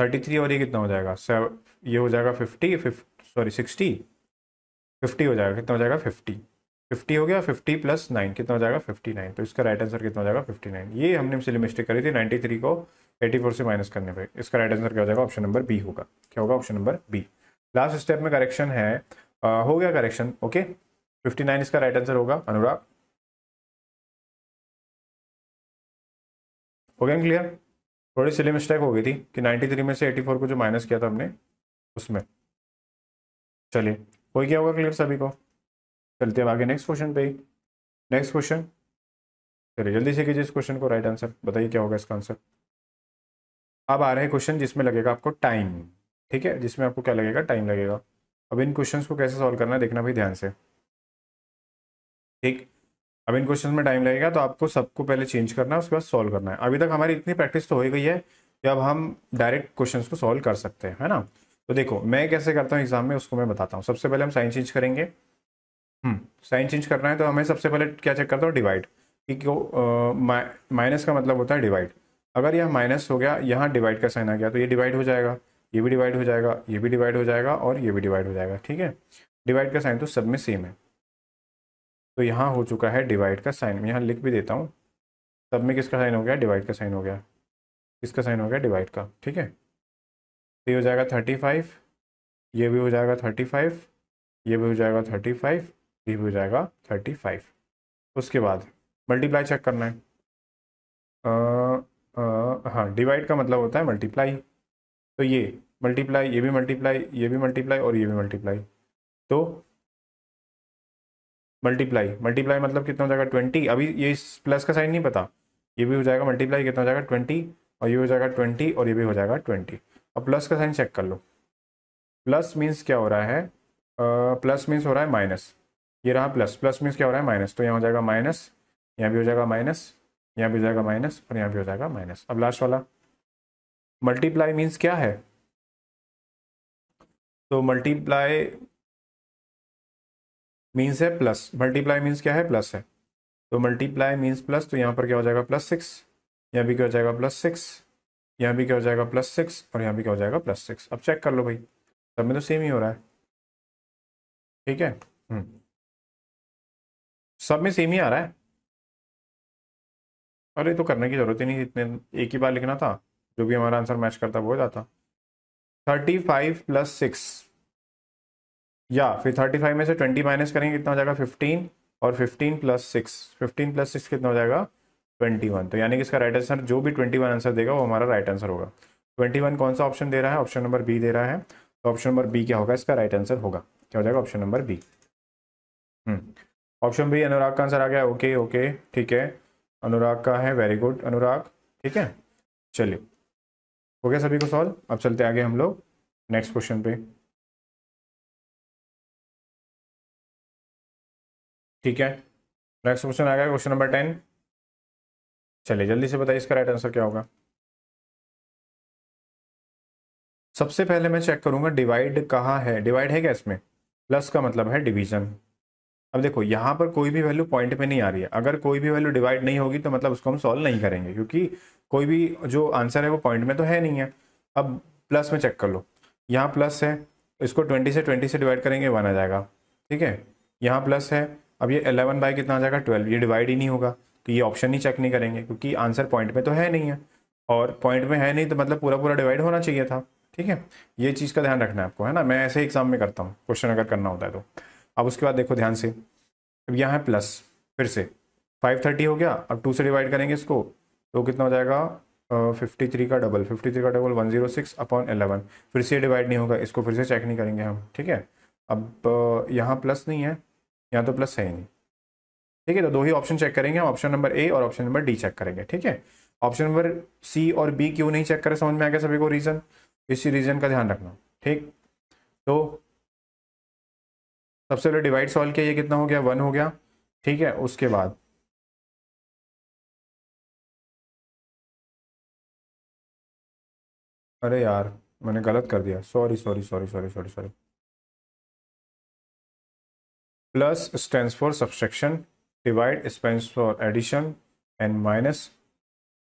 थर्टी थ्री और ये कितना हो जाएगा सेव ये हो जाएगा फिफ्टी फिफ सॉरी सिक्सटी फिफ्टी हो जाएगा कितना हो जाएगा फिफ्टी 50 हो गया 50 प्लस नाइन कितना हो जाएगा 59 तो इसका राइट आंसर कितना हो जाएगा 59 ये हमने सिली मिस्टेक करी थी 93 को 84 से माइनस करने पे इसका राइट आंसर क्या हो जाएगा ऑप्शन नंबर बी होगा क्या होगा option number B last step में करेक्शन है आ, हो गया करेक्शन ओके 59 इसका राइट आंसर होगा अनुराग हो गया क्लियर थोड़ी सिली मिस्टेक हो गई थी कि थ्री में से फोर को जो माइनस किया था हमने उसमें चलिए हो गया होगा क्लियर सभी को चलते अब आगे नेक्स्ट क्वेश्चन पे नेक्स्ट क्वेश्चन चलिए जल्दी से कीजिए इस क्वेश्चन को राइट आंसर बताइए क्या होगा इसका आंसर अब आ रहे हैं क्वेश्चन जिसमें लगेगा आपको टाइम ठीक है जिसमें आपको क्या लगेगा टाइम लगेगा अब इन क्वेश्चंस को कैसे सॉल्व करना है देखना भाई ध्यान से ठीक अब इन क्वेश्चंस में टाइम लगेगा तो आपको सबको पहले चेंज करना है उसके बाद सॉल्व करना है अभी तक हमारी इतनी प्रैक्टिस तो हो गई है कि अब हम डायरेक्ट क्वेश्चन को सॉल्व कर सकते हैं है ना तो देखो मैं कैसे करता हूँ एग्जाम में उसको मैं बताता हूँ सबसे पहले हम साइन चेंज करेंगे हम्म, साइन चेंज करना है तो हमें सबसे पहले क्या चेक करता हूँ डिवाइड क्योंकि माइनस का मतलब होता है डिवाइड अगर यह माइनस हो गया यहाँ डिवाइड का साइन आ गया तो ये डिवाइड हो जाएगा ये भी डिवाइड हो जाएगा ये भी डिवाइड हो जाएगा और ये भी डिवाइड हो जाएगा ठीक है डिवाइड का साइन तो सब में सेम है तो यहाँ हो चुका है डिवाइड का साइन यहाँ लिख भी देता हूँ सब में किसका साइन हो गया डिवाइड का साइन हो गया किसका साइन हो गया डिवाइड का ठीक है तो ये हो जाएगा थर्टी फाइव ये भी हो जाएगा थर्टी फाइव ये भी हो जाएगा थर्टी फाइव ये भी हो जाएगा थर्टी फाइव उसके बाद मल्टीप्लाई चेक करना है हाँ डिवाइड का मतलब होता है मल्टीप्लाई तो ये मल्टीप्लाई ये भी मल्टीप्लाई ये भी मल्टीप्लाई और ये भी मल्टीप्लाई तो मल्टीप्लाई मल्टीप्लाई मतलब कितना हो जाएगा ट्वेंटी अभी ये प्लस का साइन नहीं पता ये भी हो जाएगा मल्टीप्लाई कितना हो जाएगा ट्वेंटी और ये हो जाएगा ट्वेंटी और ये भी हो जाएगा ट्वेंटी अब प्लस का साइन चेक कर लो प्लस मीन्स क्या हो रहा है प्लस uh, मीन्स हो रहा है माइनस ये रहा प्लस प्लस मीन्स क्या हो रहा है माइनस तो यहाँ हो जाएगा माइनस यहाँ भी हो जाएगा माइनस यहाँ भी हो जाएगा माइनस और यहाँ भी हो जाएगा माइनस अब लास्ट वाला मल्टीप्लाई मीन्स क्या है तो मल्टीप्लाई मीन्स है प्लस मल्टीप्लाई मीन्स क्या है प्लस है तो मल्टीप्लाई मीन्स प्लस तो यहाँ पर क्या हो जाएगा प्लस सिक्स यहाँ भी क्या हो जाएगा प्लस सिक्स यहाँ भी क्या हो जाएगा प्लस सिक्स और यहाँ भी क्या हो जाएगा प्लस सिक्स अब चेक कर लो भाई सब में तो सेम ही हो रहा है ठीक है हम्म। सब में सेम ही आ रहा है अरे तो करने की ज़रूरत ही नहीं इतने एक ही बार लिखना था जो भी हमारा आंसर मैच करता वो हो जाता थर्टी फाइव प्लस सिक्स या फिर थर्टी फाइव में से ट्वेंटी माइनस करेंगे कितना हो जाएगा फिफ्टीन और fifteen plus six fifteen plus six कितना हो जाएगा ट्वेंटी वन तो यानी कि इसका राइट आंसर जो भी ट्वेंटी वन आंसर देगा वो हमारा राइट आंसर होगा ट्वेंटी वन कौन सा ऑप्शन दे रहा है ऑप्शन नंबर बी दे रहा है तो ऑप्शन नंबर बी क्या होगा इसका राइट आंसर होगा क्या हो जाएगा option number B hmm option B Anurag का आंसर आ गया ओके ओके ठीक है अनुराग का है वेरी गुड अनुराग ठीक है चलिए हो गया सभी को सॉल्व अब चलते आगे हम लोग नेक्स्ट क्वेश्चन पे ठीक है नेक्स्ट क्वेश्चन आ गया क्वेश्चन नंबर टेन चलिए जल्दी से बताइए इसका राइट आंसर क्या होगा सबसे पहले मैं चेक करूंगा डिवाइड कहाँ है डिवाइड है क्या इसमें प्लस का मतलब है डिवीजन अब देखो यहाँ पर कोई भी वैल्यू पॉइंट पे नहीं आ रही है अगर कोई भी वैल्यू डिवाइड नहीं होगी तो मतलब उसको हम सॉल्व नहीं करेंगे क्योंकि कोई भी जो आंसर है वो पॉइंट में तो है नहीं है अब प्लस में चेक कर लो यहाँ प्लस है इसको ट्वेंटी से ट्वेंटी से डिवाइड करेंगे वन आ जाएगा ठीक है यहाँ प्लस है अब ये अलेवन बाई कितना आ जाएगा ट्वेल्व ये डिवाइड ही नहीं होगा तो ये ऑप्शन ही चेक नहीं करेंगे क्योंकि आंसर पॉइंट में तो है नहीं है और पॉइंट में है नहीं तो मतलब पूरा पूरा डिवाइड होना चाहिए था ठीक है ये चीज़ का ध्यान रखना है आपको है ना मैं ऐसे एग्जाम में करता हूँ क्वेश्चन अगर करना होता है तो अब उसके बाद देखो ध्यान से अब यहाँ है प्लस फिर से फाइव थर्टी हो गया अब टू से डिवाइड करेंगे इसको तो कितना हो जाएगा फिफ्टी थ्री का डबल फिफ्टी थ्री का double one zero six upon eleven फिर से डिवाइड नहीं होगा इसको फिर से चेक नहीं करेंगे हम ठीक है अब यहाँ प्लस नहीं है यहाँ तो प्लस है ही नहीं ठीक है तो दो ही ऑप्शन चेक करेंगे हम ऑप्शन नंबर ए और ऑप्शन नंबर डी चेक करेंगे ठीक है ऑप्शन नंबर सी और बी क्यों नहीं चेक करें समझ में आ गया सभी को रीज़न इसी रीज़न का ध्यान रखना ठीक तो सबसे पहले डिवाइड सॉल्व किया ये कितना हो गया वन हो गया ठीक है उसके बाद अरे यार मैंने गलत कर दिया sorry sorry sorry sorry sorry sorry plus stand for subtraction divide stands for addition and minus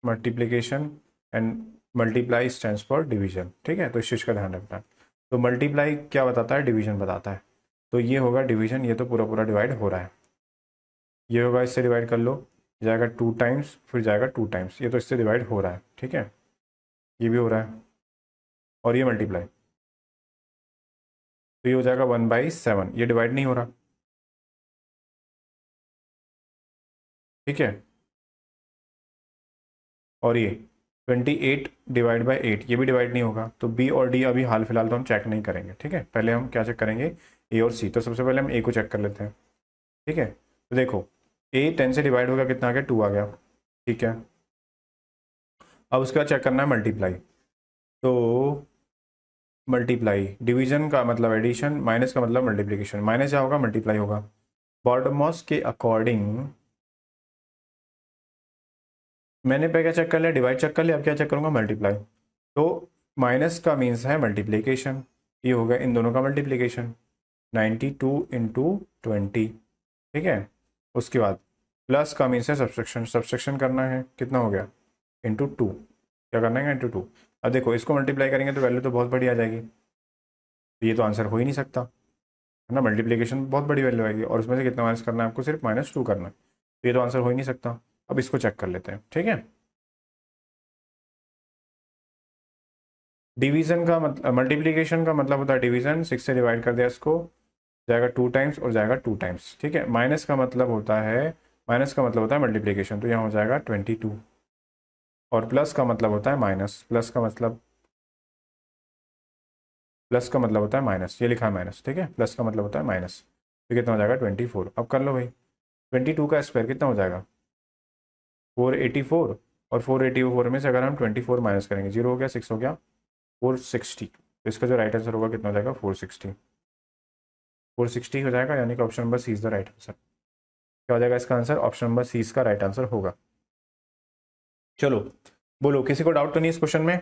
multiplication and multiply stand for division ठीक है तो इस चीज़ का ध्यान रखना है तो मल्टीप्लाई क्या बताता है डिवीजन बताता है तो ये होगा डिवीजन ये तो पूरा पूरा डिवाइड हो रहा है ये होगा इससे डिवाइड कर लो जाएगा टू टाइम्स फिर जाएगा टू टाइम्स ये तो इससे डिवाइड हो रहा है ठीक है ये भी हो रहा है और ये मल्टीप्लाई तो ये हो जाएगा वन बाई सेवन ये डिवाइड नहीं हो रहा ठीक है और ये twenty eight divide by eight ये भी डिवाइड नहीं होगा तो बी और डी अभी हाल फिलहाल तो हम चेक नहीं करेंगे ठीक है पहले हम क्या चेक करेंगे ए और सी तो सबसे पहले हम ए को चेक कर लेते हैं ठीक है तो देखो ए टेन से डिवाइड होगा कितना आ गया टू आ गया ठीक है अब उसके बाद चेक करना है मल्टीप्लाई तो मल्टीप्लाई डिवीजन का मतलब एडिशन माइनस का मतलब मल्टीप्लिकेशन माइनस क्या होगा मल्टीप्लाई होगा बॉडमॉस के अकॉर्डिंग मैंने पे क्या चेक कर लिया डिवाइड चेक कर लिया अब क्या चेक करूंगा मल्टीप्लाई तो माइनस का मीन्स है मल्टीप्लीकेशन ये होगा इन दोनों का multiplication ninety two into twenty ठीक है उसके बाद प्लस का मीन है सब्सट्रक्शन सब्सट्रक्शन करना है कितना हो गया इंटू टू क्या करना है इंटू टू अब देखो इसको मल्टीप्लाई करेंगे तो वैल्यू तो बहुत बड़ी आ जाएगी ये तो आंसर हो ही नहीं सकता है ना मल्टीप्लीकेशन बहुत बड़ी वैल्यू आएगी और उसमें से कितना माइनस करना है आपको सिर्फ माइनस टू करना है तो ये तो आंसर हो ही नहीं सकता अब इसको चेक कर लेते हैं ठीक है डिवीजन का मतलब मल्टीप्लीकेशन का मतलब होता है डिवीजन सिक्स से डिवाइड कर दिया इसको जाएगा टू टाइम्स और जाएगा टू टाइम्स ठीक है माइनस का मतलब होता है माइनस का मतलब होता है मल्टीप्लीकेशन तो यहाँ हो जाएगा ट्वेंटी टू और प्लस का मतलब होता है माइनस प्लस का मतलब प्लस का मतलब होता है माइनस ये लिखा है माइनस ठीक है प्लस का मतलब होता है माइनस तो कितना हो जाएगा ट्वेंटी फोर अब कर लो भाई ट्वेंटी टू का स्क्वायर कितना हो जाएगा फोर एटी फोर और फोर एटी फोर में से अगर हम ट्वेंटी फोर माइनस करेंगे जीरो हो गया सिक्स हो गया फोर सिक्सटी तो इसका जो राइट आंसर होगा कितना हो जाएगा फोर सिक्सटी फोर सिक्सटी हो जाएगा यानी कि option number C is the right answer क्या हो जाएगा इसका आंसर ऑप्शन नंबर सी इसका राइट आंसर होगा चलो बोलो किसी को डाउट तो नहीं इस क्वेश्चन में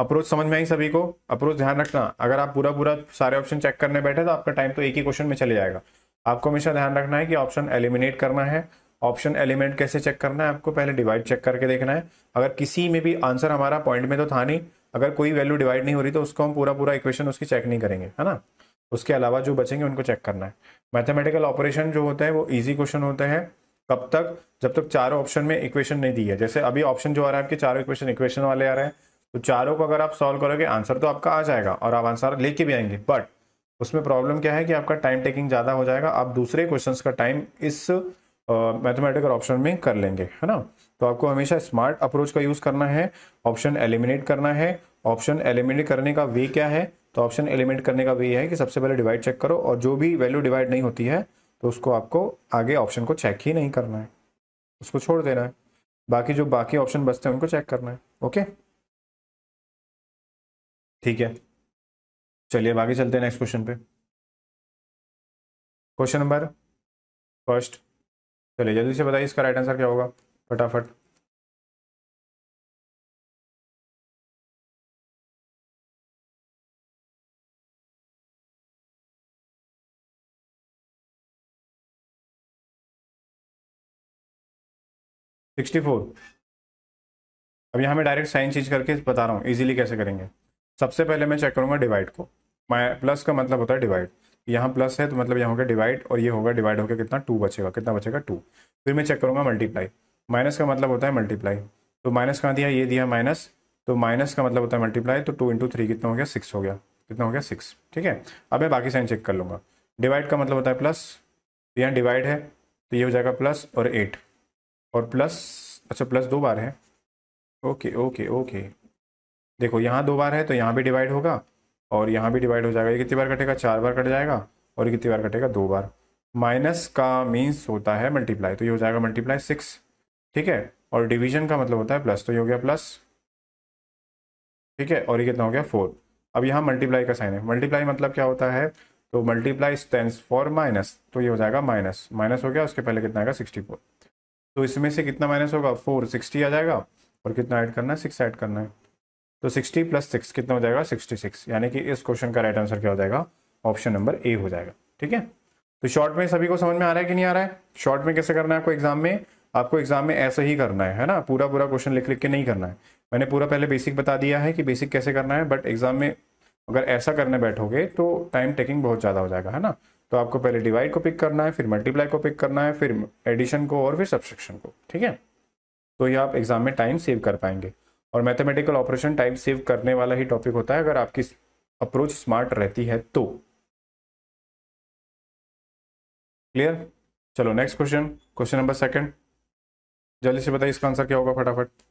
अप्रोच समझ में आई सभी को अप्रोच ध्यान रखना अगर आप पूरा पूरा सारे ऑप्शन चेक करने बैठे तो आपका टाइम तो एक ही क्वेश्चन में चले जाएगा आपको हमेशा ध्यान रखना है कि ऑप्शन एलिमिनेट करना है ऑप्शन एलिमेंट कैसे चेक करना है आपको पहले डिवाइड चेक करके देखना है अगर किसी में भी आंसर हमारा पॉइंट में तो था नहीं अगर कोई वैल्यू डिवाइड नहीं हो रही तो उसको हम पूरा पूरा इक्वेशन उसकी चेक नहीं करेंगे है ना उसके अलावा जो बचेंगे उनको चेक करना है मैथमेटिकल ऑपरेशन जो होता है वो ईजी क्वेश्चन होता है कब तक जब तक चारों ऑप्शन में इक्वेशन नहीं दी है जैसे अभी ऑप्शन जो आ रहा है आपके चारों इक्वेशन इक्वेशन वाले आ रहे हैं तो चारों को अगर आप सॉल्व करोगे आंसर तो आपका आ जाएगा और आप आंसर लेके भी आएंगे बट उसमें प्रॉब्लम क्या है कि आपका टाइम टेकिंग ज़्यादा हो जाएगा आप दूसरे क्वेश्चंस का टाइम इस मैथमेटिकल uh, ऑप्शन में कर लेंगे है ना तो आपको हमेशा स्मार्ट अप्रोच का यूज करना है ऑप्शन एलिमिनेट करना है ऑप्शन एलिमिनेट करने का वे क्या है तो ऑप्शन एलिमिनेट करने का वे है कि सबसे पहले डिवाइड चेक करो और जो भी वैल्यू डिवाइड नहीं होती है तो उसको आपको आगे ऑप्शन को चेक ही नहीं करना है उसको छोड़ देना है बाकी जो बाकी ऑप्शन बचते हैं उनको चेक करना है ओके ठीक है चलिए बाकी चलते हैं नेक्स्ट क्वेश्चन पे क्वेश्चन नंबर फर्स्ट चलिए जल्दी से बताइए इसका राइट आंसर क्या होगा फटाफट सिक्सटी फोर अब यहाँ मैं डायरेक्ट साइन चीज करके बता रहा हूँ इजीली कैसे करेंगे सबसे पहले मैं चेक करूँगा डिवाइड को माया प्लस का मतलब होता है डिवाइड यहाँ प्लस है तो मतलब यहाँ होगा डिवाइड और ये होगा डिवाइड होकर कितना टू बचेगा कितना बचेगा टू फिर मैं चेक करूँगा मल्टीप्लाई माइनस का मतलब होता है मल्टीप्लाई तो माइनस कहाँ दिया ये दिया माइनस तो माइनस का मतलब होता है मल्टीप्लाई तो टू इंटू थ्री कितना हो गया सिक्स हो गया कितना हो गया सिक्स ठीक है अब मैं बाकी साइन चेक कर लूँगा डिवाइड का मतलब होता है प्लस तो यहाँ डिवाइड है तो ये हो जाएगा प्लस और एट और प्लस अच्छा प्लस दो बार है ओके ओके ओके देखो यहाँ दो बार है तो यहाँ भी डिवाइड होगा और यहाँ भी डिवाइड हो जाएगा ये कितनी बार कटेगा चार बार कट जाएगा और ये कितनी बार कटेगा दो बार माइनस का मीन्स होता है मल्टीप्लाई तो ये हो जाएगा मल्टीप्लाई सिक्स ठीक है और डिवीजन का मतलब होता है प्लस तो ये हो गया प्लस ठीक है और ये कितना हो गया फोर अब यहाँ मल्टीप्लाई का साइन है मल्टीप्लाई मतलब क्या होता है तो मल्टीप्लाई स्टेंस फॉर माइनस तो ये हो जाएगा माइनस माइनस हो गया उसके पहले कितना आएगा सिक्सटी फोर तो इसमें से कितना माइनस होगा फोर सिक्सटी आ जाएगा और कितना ऐड करना है सिक्स ऐड करना है तो सिक्सटी प्लस सिक्स कितना हो जाएगा सिक्सटी सिक्स यानी कि इस क्वेश्चन का राइट आंसर क्या हो जाएगा ऑप्शन नंबर ए हो जाएगा ठीक है तो शॉर्ट में सभी को समझ में आ रहा है कि नहीं आ रहा है शॉर्ट में कैसे करना है आपको एग्जाम में आपको एग्जाम में ऐसे ही करना है है ना पूरा पूरा क्वेश्चन लिख लिख के नहीं करना है मैंने पूरा पहले बेसिक बता दिया है कि बेसिक कैसे करना है बट एग्जाम में अगर ऐसा करने बैठोगे तो टाइम टेकिंग बहुत ज़्यादा हो जाएगा है ना तो आपको पहले डिवाइड को पिक करना है फिर मल्टीप्लाई को पिक करना है फिर एडिशन को और फिर सब्सक्रिप्शन को ठीक है तो ये आप एग्जाम में टाइम सेव कर पाएंगे और मैथमेटिकल ऑपरेशन टाइम सेव करने वाला ही टॉपिक होता है अगर आपकी अप्रोच स्मार्ट रहती है तो क्लियर चलो next question question number second जल्दी से बताइए इसका आंसर क्या होगा फटाफट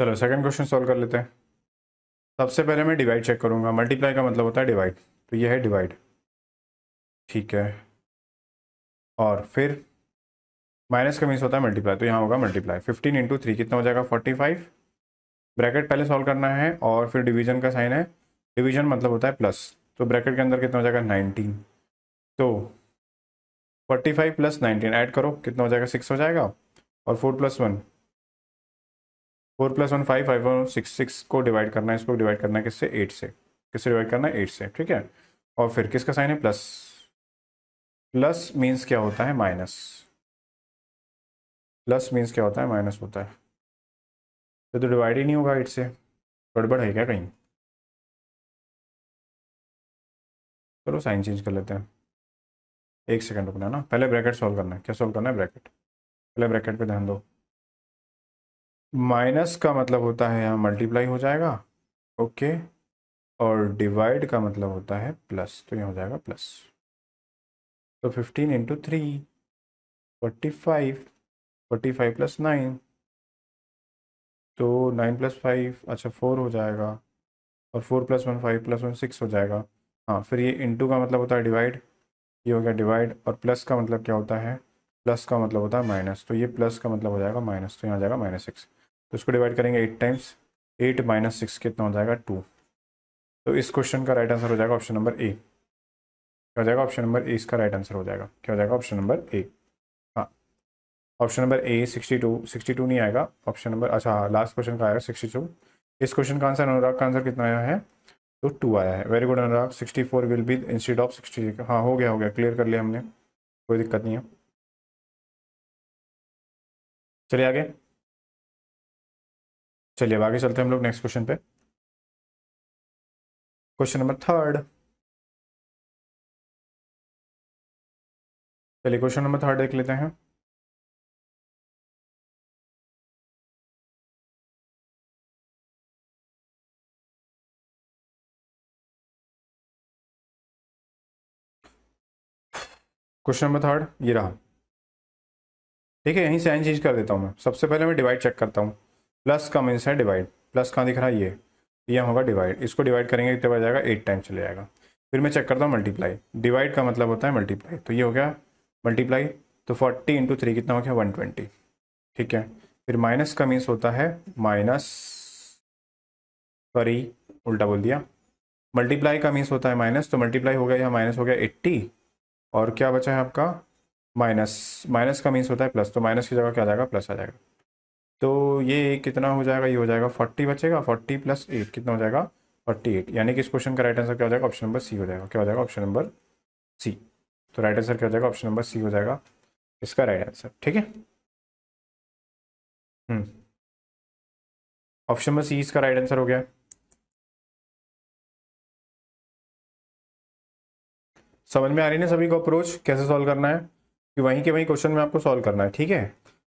चलो सेकंड क्वेश्चन सॉल्व कर लेते हैं सबसे पहले मैं डिवाइड चेक करूँगा मल्टीप्लाई का मतलब होता है डिवाइड तो ये है डिवाइड ठीक है और फिर माइनस का मीन्स होता है मल्टीप्लाई तो यहाँ होगा मल्टीप्लाई फिफ्टीन इंटू थ्री कितना हो जाएगा फोर्टी फाइव ब्रैकेट पहले सॉल्व करना है और फिर डिवीजन का साइन है डिवीजन मतलब होता है प्लस तो ब्रैकेट के अंदर कितना हो जाएगा नाइनटीन तो forty five plus nineteen add करो कितना हो जाएगा सिक्स हो जाएगा और four plus one four plus one five five one six six को डिवाइड करना है इसको डिवाइड करना है किससे एट से किससे डिवाइड करना है एट से ठीक है और फिर किसका साइन है प्लस प्लस मीन्स क्या होता है माइनस प्लस मीन्स क्या होता है माइनस होता है तो, तो डिवाइड ही नहीं होगा एट से गड़बड़ है क्या कहीं चलो तो साइन चेंज कर लेते हैं एक सेकंड रुकना है ना पहले ब्रैकेट सॉल्व करना है क्या सॉल्व करना है ब्रैकेट पहले ब्रैकेट पे ध्यान दो माइनस का मतलब होता है यहाँ मल्टीप्लाई हो जाएगा ओके और डिवाइड का मतलब होता है प्लस तो यहाँ हो जाएगा प्लस तो fifteen into three forty five forty five plus nine तो नाइन प्लस फाइव अच्छा फोर हो जाएगा और four plus one five plus one six हो जाएगा हाँ फिर ये इंटू का मतलब होता है डिवाइड ये हो गया डिवाइड और प्लस का मतलब क्या होता है प्लस का मतलब होता है माइनस तो ये प्लस का मतलब हो जाएगा माइनस तो यहाँ आ जाएगा माइनस सिक्स तो इसको डिवाइड करेंगे eight times eight minus six कितना हो जाएगा टू तो इस क्वेश्चन का राइट आंसर हो जाएगा ऑप्शन नंबर ए क्या हो जाएगा ऑप्शन नंबर ए इसका राइट आंसर हो जाएगा क्या हो जाएगा ऑप्शन नंबर ए हाँ option number A sixty two sixty two नहीं आएगा ऑप्शन नंबर अच्छा हाँ लास्ट क्वेश्चन का आएगा सिक्सटी टू इस क्वेश्चन का आंसर अनुराग का आंसर कितना आया है तो टू आया है very good Anurag sixty four will be instead of sixty हाँ हो गया हो गया क्लियर कर लिया हमने कोई दिक्कत नहीं है चलिए आगे चलिए अब आगे चलते हैं हम लोग नेक्स्ट क्वेश्चन पे क्वेश्चन नंबर थर्ड चलिए क्वेश्चन नंबर थर्ड देख लेते हैं क्वेश्चन नंबर थर्ड ये रहा ठीक है यहीं से साइन चीज कर देता हूं मैं सबसे पहले मैं डिवाइड चेक करता हूँ प्लस का मीन्स है डिवाइड प्लस कहाँ दिख रहा है ये ये होगा डिवाइड इसको डिवाइड करेंगे कितने बार जाएगा एट टाइम चले जाएगा फिर मैं चेक करता हूँ मल्टीप्लाई डिवाइड का मतलब होता है मल्टीप्लाई तो ये हो गया मल्टीप्लाई तो फोर्टी इंटू थ्री कितना हो गया वन ट्वेंटी ठीक है फिर माइनस का मीन्स होता है माइनस सॉरी उल्टा बोल दिया मल्टीप्लाई का मीन्स होता है माइनस तो मल्टीप्लाई हो गया यहाँ माइनस हो गया एट्टी और क्या बचा है आपका माइनस माइनस का मीन्स होता है प्लस तो माइनस की जगह क्या आ जाएगा प्लस आ जाएगा तो ये कितना हो जाएगा ये हो जाएगा फोर्टी बचेगा फोर्टी प्लस एट कितना हो जाएगा फोर्टी एट यानी कि इस क्वेश्चन का राइट आंसर क्या हो जाएगा ऑप्शन नंबर सी हो जाएगा क्या हो जाएगा ऑप्शन नंबर सी तो राइट आंसर क्या हो जाएगा ऑप्शन नंबर सी हो जाएगा इसका राइट आंसर ठीक है ऑप्शन नंबर सी इसका राइट आंसर हो गया समझ में आ रही है सभी को अप्रोच कैसे सॉल्व करना है कि वहीं के वहीं क्वेश्चन में आपको सॉल्व करना है ठीक है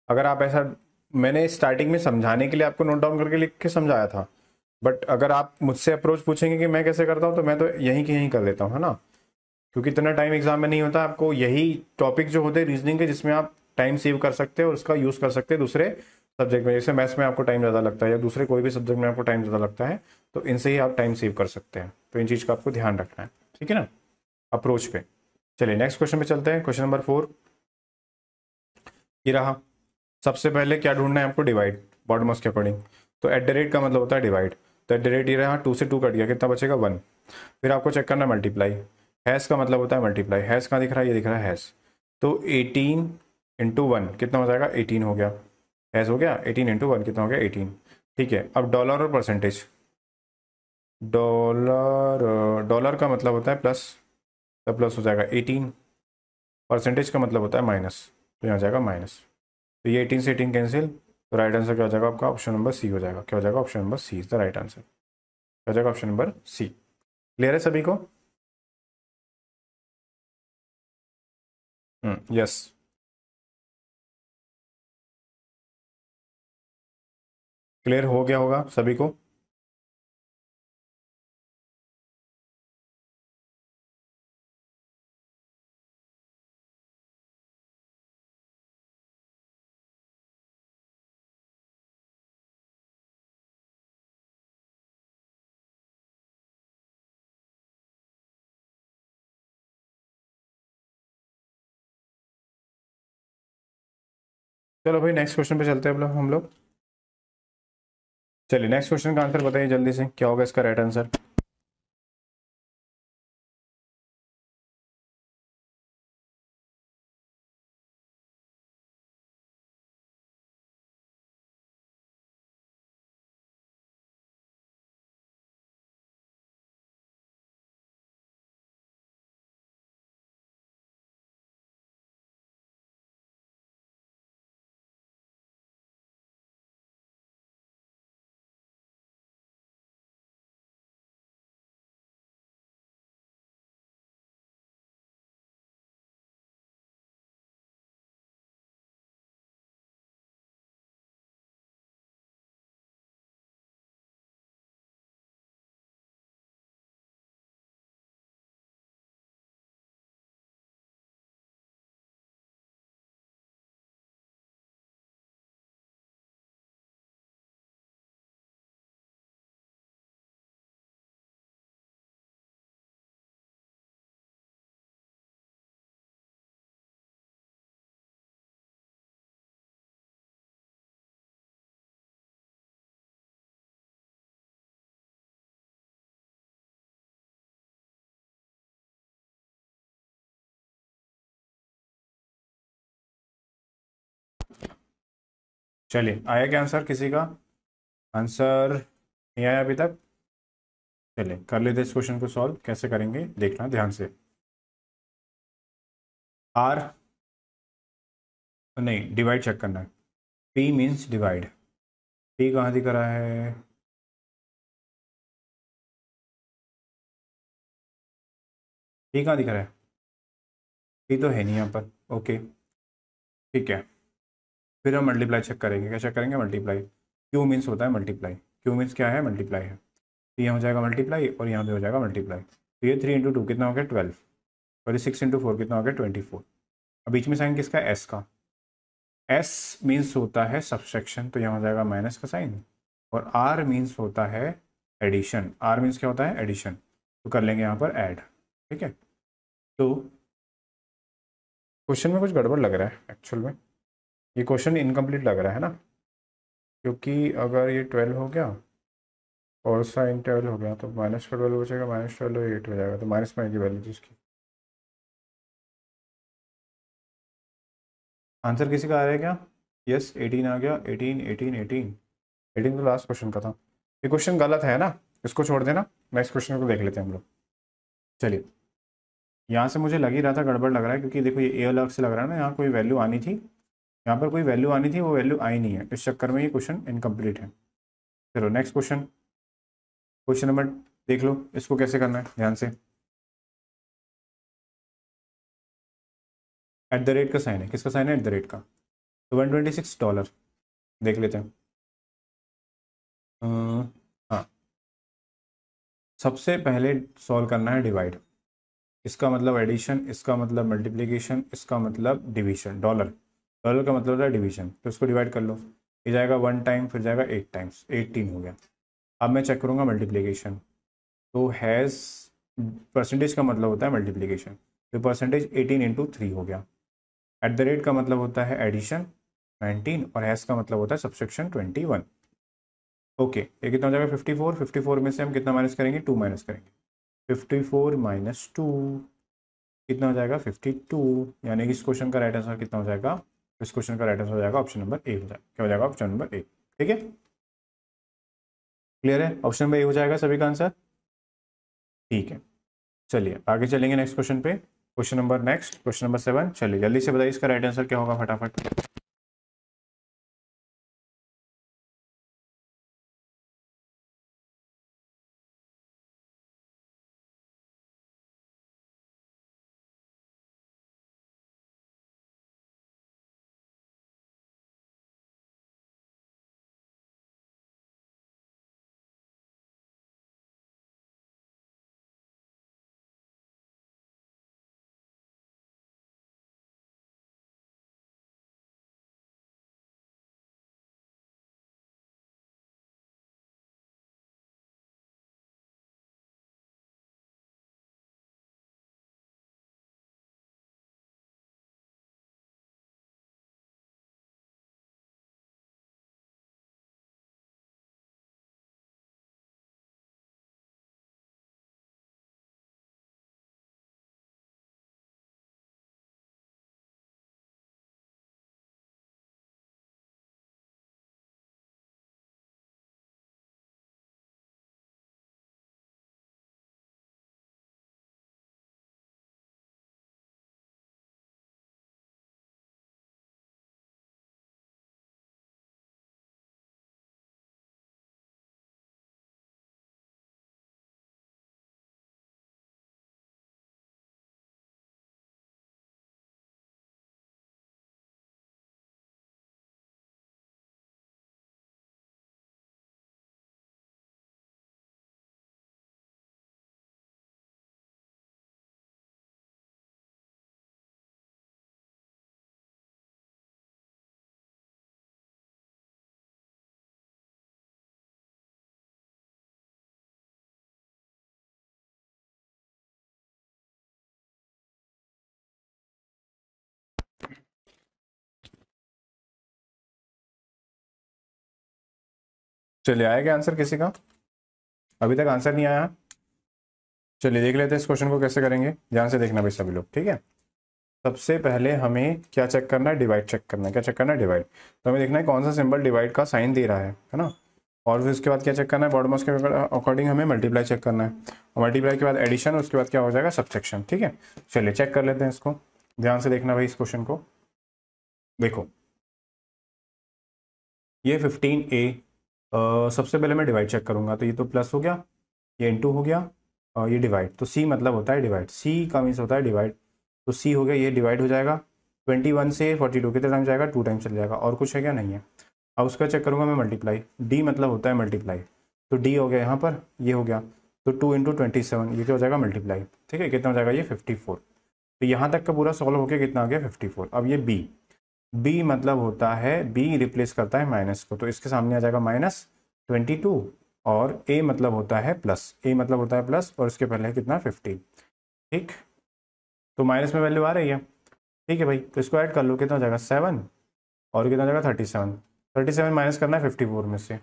अगर आप ऐसा मैंने स्टार्टिंग में समझाने के लिए आपको नोट डाउन करके लिख के समझाया था बट अगर आप मुझसे अप्रोच पूछेंगे कि मैं कैसे करता हूँ तो मैं तो यहीं के यहीं कर देता हूँ है ना क्योंकि इतना टाइम एग्जाम में नहीं होता आपको यही टॉपिक जो होते हैं रीजनिंग के जिसमें आप टाइम सेव कर सकते हैं और उसका यूज़ कर सकते हैं दूसरे सब्जेक्ट में जैसे मैथ्स में आपको टाइम ज़्यादा लगता है या दूसरे कोई भी सब्जेक्ट में आपको टाइम ज़्यादा लगता है तो इनसे ही आप टाइम सेव कर सकते हैं तो इन चीज़ का आपको ध्यान रखना है ठीक है ना अप्रोच पे चलिए नेक्स्ट क्वेश्चन पे चलते हैं क्वेश्चन नंबर फोर ये रहा सबसे पहले क्या ढूंढना है आपको डिवाइड बॉटमस के अकॉर्डिंग तो एट द रेट का मतलब होता है डिवाइड तो एट द रेट ये रहा टू से टू कट गया कितना बचेगा वन फिर आपको चेक करना मल्टीप्लाई हैस का मतलब होता है मल्टीप्लाई हैस कहाँ दिख रहा है ये दिख रहा है हैस तो एटीन इंटू वन कितना हो जाएगा एटीन हो गया हैस हो गया एटीन इंटू वन कितना हो गया एटीन ठीक है अब डॉलर और परसेंटेज डॉलर डॉलर का मतलब होता है प्लस तो प्लस हो जाएगा एटीन परसेंटेज का मतलब होता है माइनस तो यहाँ हो जाएगा माइनस तो ये एटीन से एटीन कैंसिल तो राइट आंसर क्या हो जाएगा आपका ऑप्शन नंबर सी हो जाएगा क्या हो जाएगा option number C is the right answer क्या हो जाएगा ऑप्शन नंबर सी क्लियर है सभी को यस hmm, क्लियर हो गया होगा सभी को चलो भाई नेक्स्ट क्वेश्चन पे चलते हैं हम लोग चलिए नेक्स्ट क्वेश्चन का आंसर बताइए जल्दी से क्या होगा इसका राइट आंसर चलिए आया क्या आंसर किसी का आंसर नहीं आया अभी तक चलिए कर लेते इस क्वेश्चन को सॉल्व कैसे करेंगे देखना ध्यान से आर नहीं डिवाइड चेक करना है पी मीन्स डिवाइड पी कहाँ दिख रहा है पी कहाँ दिख रहा है पी तो है नहीं यहाँ पर ओके ठीक है फिर हम मल्टीप्लाई चेक करेंगे क्या चेक करेंगे मल्टीप्लाई क्यू मीन्स होता है मल्टीप्लाई क्यू मीन्स क्या है मल्टीप्लाई है तो यहाँ हो जाएगा मल्टीप्लाई और यहाँ भी हो जाएगा मल्टीप्लाई तो ये थ्री इंटू टू कितना हो गया ट्वेल्व और ये सिक्स इंटू फोर कितना हो गया ट्वेंटी फोर अब बीच में साइन किसका एस का एस मीन्स होता है सब्सट्रैक्शन तो यहाँ हो जाएगा माइनस का साइन और आर मीन्स होता है एडिशन आर मीन्स क्या होता है एडिशन तो कर लेंगे यहाँ पर ऐड ठीक है तो क्वेश्चन में कुछ गड़बड़ लग रहा है एक्चुअल में ये क्वेश्चन इनकम्प्लीट लग रहा है ना क्योंकि अगर ये ट्वेल्व हो गया और साइन ट्वेल्व हो गया तो माइनस का ट्वेल्व जाएगा माइनस ट्वेल्व एट हो जाएगा तो माइनस में आएगी वैल्यू इसकी आंसर किसी का आ रहा है क्या यस एटीन आ गया एटीन एटीन एटीन एटीन तो लास्ट क्वेश्चन का था ये क्वेश्चन गलत है ना इसको छोड़ देना नेक्स्ट क्वेश्चन को देख लेते हैं हम लोग चलिए यहाँ से मुझे लग ही रहा था गड़बड़ लग रहा है क्योंकि देखो ये ए अलग से लग रहा है ना यहाँ कोई वैल्यू आनी थी यहाँ पर कोई वैल्यू आनी थी वो वैल्यू आई नहीं है इस चक्कर में ये क्वेश्चन इनकम्प्लीट है चलो नेक्स्ट क्वेश्चन क्वेश्चन नंबर देख लो इसको कैसे करना है ध्यान से एट द रेट का साइन है किसका साइन है एट द रेट का तो वन ट्वेंटी सिक्स डॉलर देख लेते हैं हाँ सबसे पहले सॉल्व करना है डिवाइड इसका मतलब एडिशन इसका मतलब मल्टीप्लीकेशन इसका मतलब डिविजन डॉलर ट्वेल्व का मतलब होता है डिवीजन तो इसको डिवाइड कर लो ये जाएगा वन टाइम फिर जाएगा एट टाइम्स एटीन हो गया अब मैं चेक करूँगा मल्टीप्लीकेशन तो हैज़ परसेंटेज का मतलब होता है मल्टीप्लीकेशन तो परसेंटेज एटीन इंटू थ्री हो गया एट द रेट का मतलब होता है एडिशन नाइनटीन और हैज़ का मतलब होता है सब्सक्रिप्शन ट्वेंटी वन ओके ये कितना हो जाएगा फिफ्टी फोर फिफ्टी फोर में से हम कितना माइनस करेंगे टू माइनस करेंगे फिफ्टी फोर माइनस टू कितना हो जाएगा फिफ्टी टू यानी कि इस क्वेश्चन का राइट आंसर कितना हो जाएगा इस क्वेश्चन का राइट आंसर हो जाएगा ऑप्शन नंबर ए हो जाएगा क्या हो जाएगा ऑप्शन नंबर ए ठीक है क्लियर है ऑप्शन नंबर ए हो जाएगा सभी का आंसर ठीक है चलिए आगे चलेंगे नेक्स्ट क्वेश्चन पे question number next question number seven चलिए जल्दी से बताइए इसका राइट आंसर क्या होगा फटाफट चलिए आएगा आंसर किसी का अभी तक आंसर नहीं आया चलिए देख लेते हैं इस क्वेश्चन को कैसे करेंगे ध्यान से देखना भाई सभी लोग ठीक है सबसे पहले हमें क्या चेक करना है डिवाइड चेक करना है क्या चेक करना है डिवाइड तो हमें देखना है कौन सा सिंबल डिवाइड का साइन दे रहा है है ना और फिर उसके बाद क्या चेक करना है बॉडमॉस के अकॉर्डिंग हमें मल्टीप्लाई चेक करना है और मल्टीप्लाई के बाद एडिशन उसके बाद क्या हो जाएगा सब्सेक्शन ठीक है चलिए चेक कर लेते हैं इसको ध्यान से देखना भाई इस क्वेश्चन को देखो ये फिफ्टीन ए सबसे पहले मैं डिवाइड चेक करूंगा तो ये तो प्लस हो गया ये इंटू हो गया और ये डिवाइड तो सी मतलब होता है डिवाइड सी का मीन्स होता है डिवाइड तो सी हो गया ये डिवाइड हो जाएगा ट्वेंटी वन से फोर्टी टू कितने टाइम जाएगा टू टाइम चल जाएगा और कुछ है क्या नहीं है अब उसका चेक करूँगा मैं मल्टीप्लाई डी मतलब होता है मल्टीप्लाई तो डी हो गया यहाँ पर ये हो गया तो टू इंटू ट्वेंटी सेवन ये क्या हो जाएगा मल्टीप्लाई ठीक है कितना हो जाएगा ये फिफ्टी फोर तो यहाँ तक का पूरा सॉल्व हो गया कितना आ गया फिफ्टी फोर अब ये बी बी मतलब होता है बी रिप्लेस करता है माइनस को तो इसके सामने आ जाएगा माइनस ट्वेंटी टू और ए मतलब होता है प्लस ए मतलब होता है प्लस और इसके पहले कितना फिफ्टीन ठीक तो माइनस में वैल्यू आ रही है ठीक है भाई तो इसको ऐड कर लो कितना हो जाएगा सेवन और कितना जाएगा thirty seven thirty seven minus करना है फिफ्टी फोर में से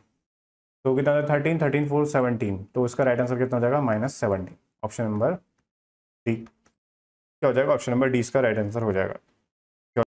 तो कितना थर्टीन थर्टीन फोर सेवनटीन तो इसका राइट आंसर कितना हो जाएगा minus seventeen option number D क्या हो जाएगा ऑप्शन नंबर डी इसका राइट आंसर हो जाएगा